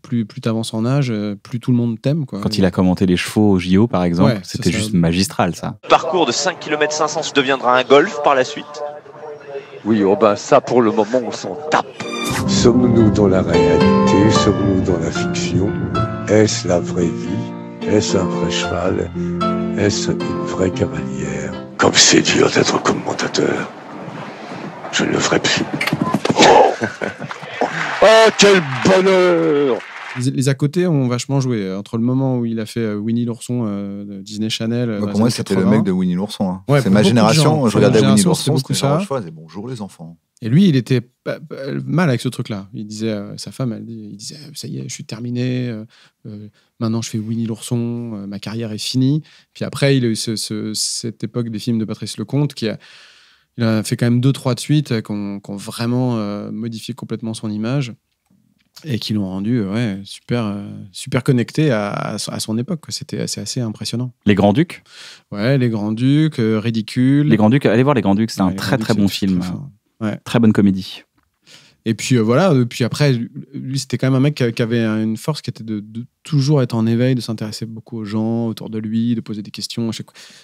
S3: plus, plus tu avances en âge, euh, plus tout le monde t'aime. Quoi. Quand il a
S1: commenté les chevaux au JO, par exemple, c'était juste magistral,
S2: ça.
S3: Parcours de 5 km 500 se deviendra un golf par la suite
S2: Oui, oh ben ça, pour le moment, on s'en tape. Sommes-nous dans la réalité Sommes-nous dans la fiction Est-ce la vraie vie Est-ce un vrai cheval Est-ce une vraie
S3: cavalière Comme c'est dur d'être commentateur. Je ne le ferai plus. Oh, *laughs* oh quel bonheur les, à côté ont vachement joué. Entre le moment où il a fait euh, Winnie l'ourson euh, de Disney Channel. Euh, pour moi, c'était le mec de Winnie l'ourson. Hein. c'est ma génération. je regardais Winnie l'ourson, c'était ça. Et bonjour les enfants. Et lui, il était mal avec ce truc-là. Il disait, sa femme, il disait, ça y est, je suis terminé. maintenant, je fais Winnie l'ourson. ma carrière est finie. Puis après, il a eu cette époque des films de Patrice Lecomte qui a il a fait quand même deux, trois de suite euh, qui ont vraiment euh, modifié complètement son image et qui l'ont rendu euh, super, super connecté à, son époque. C'était assez, assez, impressionnant. Les Grands Ducs Ouais, Les Grands Ducs, Ridicule. Les Grands
S1: Ducs, allez voir Les Grands Ducs, c'est un très très bon film. très bonne comédie.
S3: Et puis euh, voilà, et euh, puis après, lui, c'était quand même un mec qui, avait une force qui était de, toujours être en éveil, de s'intéresser beaucoup aux gens autour de lui, de poser des questions.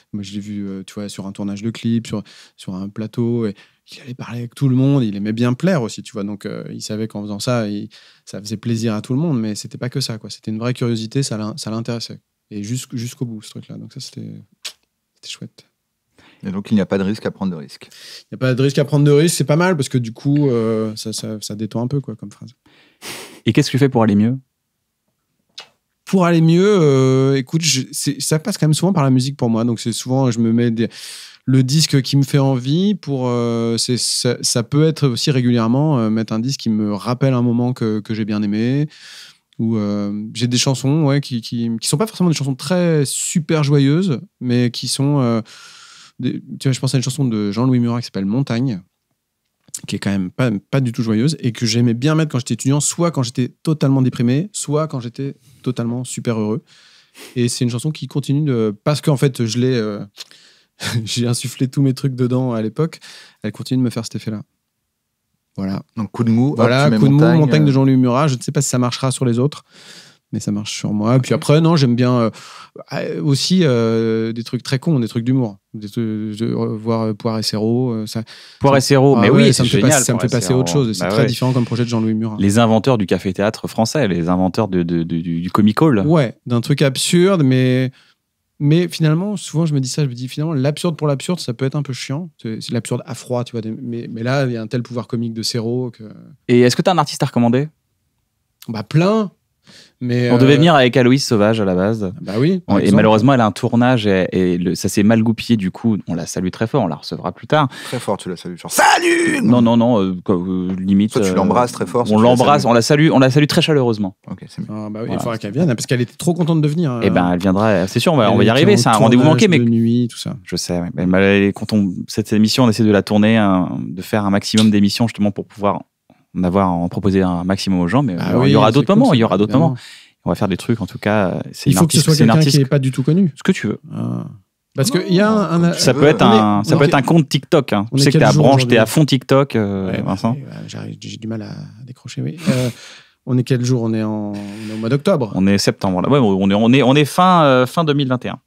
S3: Moi, je l'ai vu, euh, tu vois, sur un tournage de clip, sur, sur un plateau. Et il allait parler avec tout le monde, il aimait bien plaire aussi, tu vois. Donc, il savait qu'en faisant ça, ça faisait plaisir à tout le monde, mais c'était pas que ça, quoi. C'était une vraie curiosité, ça l'intéressait. Et jusqu'au bout, ce truc-là. Donc, ça, c'était chouette.
S2: Et donc, il n'y a pas de risque à prendre de risque.
S3: Il n'y a pas de risque à prendre de risque, c'est pas mal parce que du coup, euh, ça, ça, ça, détend un peu quoi, comme phrase.
S2: Et qu'est-ce que tu fais pour aller mieux
S3: Pour aller mieux, euh, écoute, ça passe quand même souvent par la musique pour moi. Donc, c'est souvent, je me mets le disque qui me fait envie. Pour, euh, ça, peut être aussi régulièrement mettre un disque qui me rappelle un moment que, que j'ai bien aimé ou j'ai des chansons ouais, qui, ne sont pas forcément des chansons très super joyeuses, mais qui sont tu vois, je pense à une chanson de Jean-Louis Murat qui s'appelle Montagne, qui est quand même pas, du tout joyeuse et que j'aimais bien mettre quand j'étais étudiant, soit quand j'étais totalement déprimé, soit quand j'étais totalement super heureux. Et c'est une chanson qui continue de. Parce qu'en fait, je l'ai. Euh, *laughs* j'ai insufflé tous mes trucs dedans à l'époque. Elle continue de me faire cet effet-là.
S2: Voilà. Donc, coup de
S3: mou. Voilà, coup de montagne, mou, montagne de euh, Jean-Louis Murat. Je ne sais pas si ça marchera sur les autres mais ça marche sur moi. Puis après, non, j'aime bien euh, euh, aussi euh, des trucs très cons, des trucs d'humour. Voir Poire et Serreau. Poire et mais ah oui, ça me, génial, fait, ça me fait passer autre chose. C'est bah très différent comme projet de Jean-Louis Murat.
S1: Les inventeurs du café-théâtre français, les inventeurs de, du, comic hall.
S3: Ouais, d'un truc absurde, mais. Mais finalement, souvent, je me dis ça, je me dis finalement, l'absurde pour l'absurde, ça peut être un peu chiant. C'est l'absurde à froid, tu vois. Mais, mais là, il y a un tel pouvoir comique de Serrault que.
S1: Et est-ce que tu as un artiste à recommander
S3: Bah, plein on
S2: devait euh, venir
S1: avec Aloïse Sauvage à la base. Bah
S2: oui. et malheureusement,
S1: elle a un tournage et, ça s'est mal goupillé. Du coup, on la salue très fort. On la recevra plus tard.
S2: Très fort, tu la salues. salut Non,
S1: non, non. Euh, euh, limite. tu l'embrasses très fort. On l'embrasse, on la salue, on la salue très chaleureusement.
S3: Ok, c'est ah, bah Il faudra qu'elle vienne parce qu'elle était trop contente de venir. Eh ben, elle
S1: viendra. C'est sûr, on va, y arriver. C'est un rendez-vous manqué, mais.
S3: nuit, tout ça.
S1: Je sais. Mais quand on cette émission, on essaie de la tourner, hein, de faire un maximum d'émissions justement pour pouvoir d'avoir en proposer un maximum aux gens, mais ah il y aura d'autres moments, il y aura d'autres moments. On va faire des trucs, en tout cas. il faut artiste, que ce soit quelqu'un qui n'est
S3: pas du tout connu. Ce que tu veux. Ah. Parce qu'il y a un, ça peut être un ça peut euh, être un compte
S1: TikTok. Hein. Tu sais que t'es à branche, t'es à fond TikTok, euh, bah, Vincent. J'ai du mal à décrocher. Oui.
S3: Euh, on est quel jour on est, en, on est au mois d'octobre.
S1: On est septembre. Là. Ouais, on est on est on est fin fin 2021.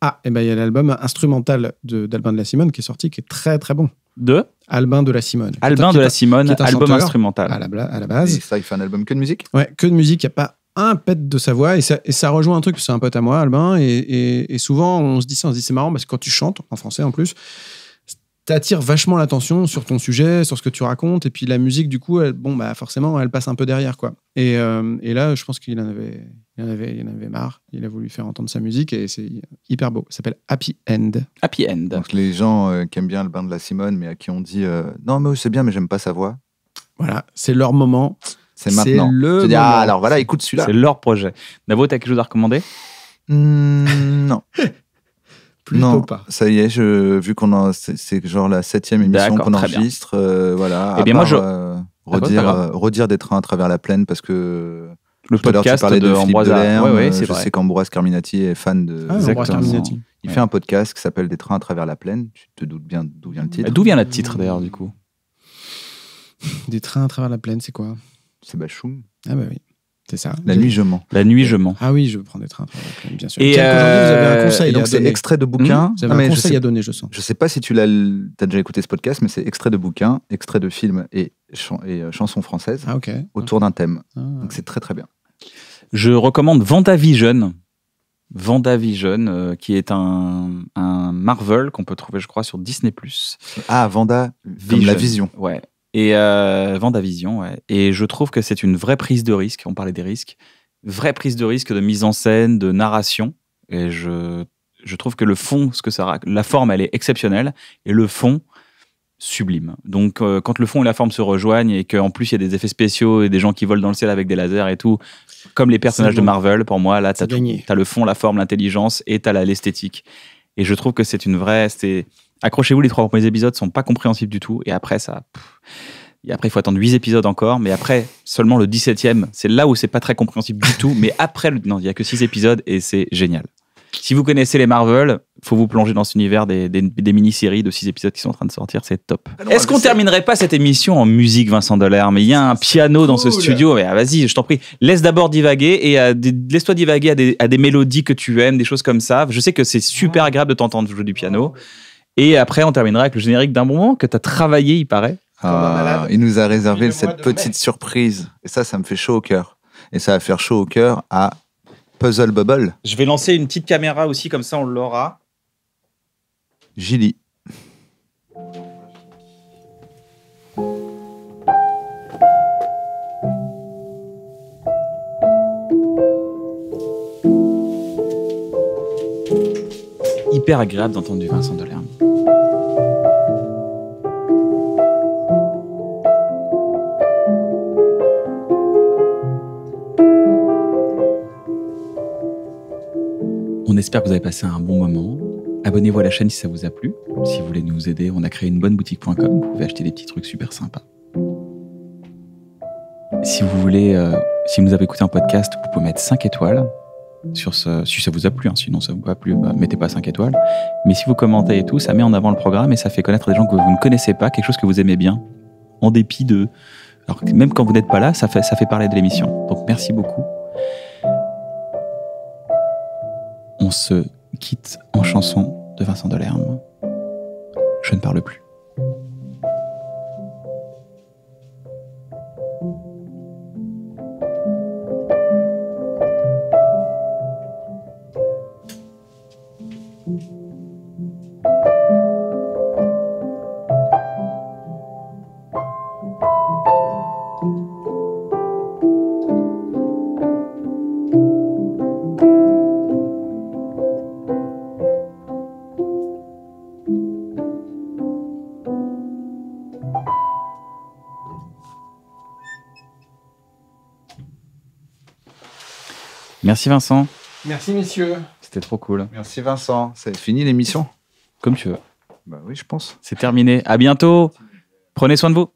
S3: Ah et ben il y a l'album instrumental d'Albin de, la Simone qui est sorti qui est très très bon de Albin de la Simone. Albin de la Simone, album instrumental. À la, base. Et ça, il fait un album que de musique Ouais, que de musique, il n'y a pas un pet de sa voix. Et ça, ça rejoint un truc, c'est un pote à moi, Albin. Et, et, souvent, on se dit ça, on se dit c'est marrant parce que quand tu chantes, en français en plus, t'attires vachement l'attention sur ton sujet, sur ce que tu racontes, et puis la musique, du coup, bon, bah forcément, elle passe un peu derrière, quoi. Et, euh, et là, je pense qu'il en avait, il en avait, il en avait marre. Il a voulu faire entendre sa musique, et c'est hyper beau. Ça s'appelle Happy End.
S2: Happy End. Donc les gens euh, qui aiment bien le bain de la Simone, mais à qui on dit euh, non, mais c'est bien, mais j'aime pas sa voix.
S3: Voilà, c'est leur moment. C'est maintenant. Le ah, alors voilà, écoute celui-là. C'est leur
S1: projet. Navo, t'as quelque chose à recommander
S3: mmh, Non. Non. *laughs* non,
S1: hein.
S2: ça y est, vu qu'on c'est genre la septième émission qu'on enregistre, euh, voilà. Eh bien moi, je... Euh, euh, redire, des trains à travers la plaine parce que le tout podcast parlait tu de, de Ambroise. je sais qu'Ambroise Carminati est fan de. Ah, Il fait un podcast qui s'appelle Des trains à travers la plaine. Tu te doutes bien d'où vient le titre D'où vient le titre d'ailleurs du coup
S3: Des trains à travers la plaine, c'est quoi C'est Bachoum. Ah bah oui. C'est ça. La nuit, je mens. La nuit, je mens. Ah oui, je prendre des trains. Bien sûr. Et vous avez un euh, conseil. donc, c'est extrait de bouquin. Hmm vous avez
S2: ah, un conseil à donner, je sens. Je sais pas si tu l'as as déjà écouté ce podcast, mais c'est extrait de bouquin, extrait de film et, et euh, chansons françaises ah, autour d'un thème. Ah. Donc, c'est très, très bien. Je
S1: recommande Vision Vandavision euh, », qui est un, Marvel qu'on peut trouver, je crois, sur Disney.
S2: Ah, Vanda, comme la vision.
S1: Ouais, et euh, Vendavision, Et je trouve que c'est une vraie prise de risque. On parlait des risques. Vraie prise de risque de mise en scène, de narration. Et je, je trouve que le fond, ce que ça, la forme, elle est exceptionnelle. Et le fond, sublime. Donc, euh, quand le fond et la forme se rejoignent et qu'en plus il y a des effets spéciaux et des gens qui volent dans le ciel avec des lasers et tout, comme les personnages de Marvel, pour moi, là, t'as, as le fond, la forme, l'intelligence et t'as l'esthétique. Et je trouve que c'est une vraie. Accrochez-vous, les trois premiers épisodes sont pas compréhensibles du tout. Et après, ça. et après, il faut attendre huit épisodes encore. Mais après, seulement le 17e, c'est là où c'est pas très compréhensible du tout. Mais après, le, il y a que six épisodes et c'est génial. Si vous connaissez les Marvel, faut vous plonger dans cet univers des, mini-séries de six épisodes qui sont en train de sortir, c'est top. Ah Est-ce qu'on terminerait pas cette émission en musique, Vincent Dollar Mais il y a un piano dans ce studio. Ah, vas-y, je t'en prie, laisse d'abord divaguer et laisse-toi divaguer à des, à des, mélodies que tu aimes, des choses comme ça. Je sais que c'est super agréable de t'entendre jouer du piano. Et après, on terminera avec le générique d'un moment que tu as travaillé, il paraît. Ah,
S2: il nous a réservé cette petite surprise. Et ça, ça me fait chaud au cœur. Et ça va faire chaud au cœur à Puzzle Bubble. Je
S1: vais lancer une petite caméra aussi, comme ça on l'aura. Gilly. Hyper agréable d'entendre du Vincent Dolaire. On espère que vous avez passé un bon moment. Abonnez-vous à la chaîne si ça vous a plu. Si vous voulez nous aider, on a créé une bonne boutique.com. Vous pouvez acheter des petits trucs super sympas. Si vous voulez, euh, si vous avez écouté un podcast, vous pouvez mettre 5 étoiles. Sur ce, si ça vous a plu, hein. sinon ça vous a pas plu, bah, mettez pas 5 étoiles. Mais si vous commentez et tout, ça met en avant le programme et ça fait connaître des gens que vous ne connaissez pas, quelque chose que vous aimez bien, en dépit de. Alors, même quand vous n'êtes pas là, ça fait, ça fait parler de l'émission. Donc merci beaucoup on se quitte en chanson de Vincent Delerme. Je ne parle plus. Merci Vincent.
S2: Merci messieurs. C'était trop cool. Merci Vincent. C'est fini l'émission Comme tu veux. Bah oui, je pense.
S1: C'est terminé. À bientôt. Prenez soin de vous.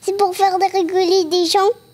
S3: C'est pour faire rigoler des gens.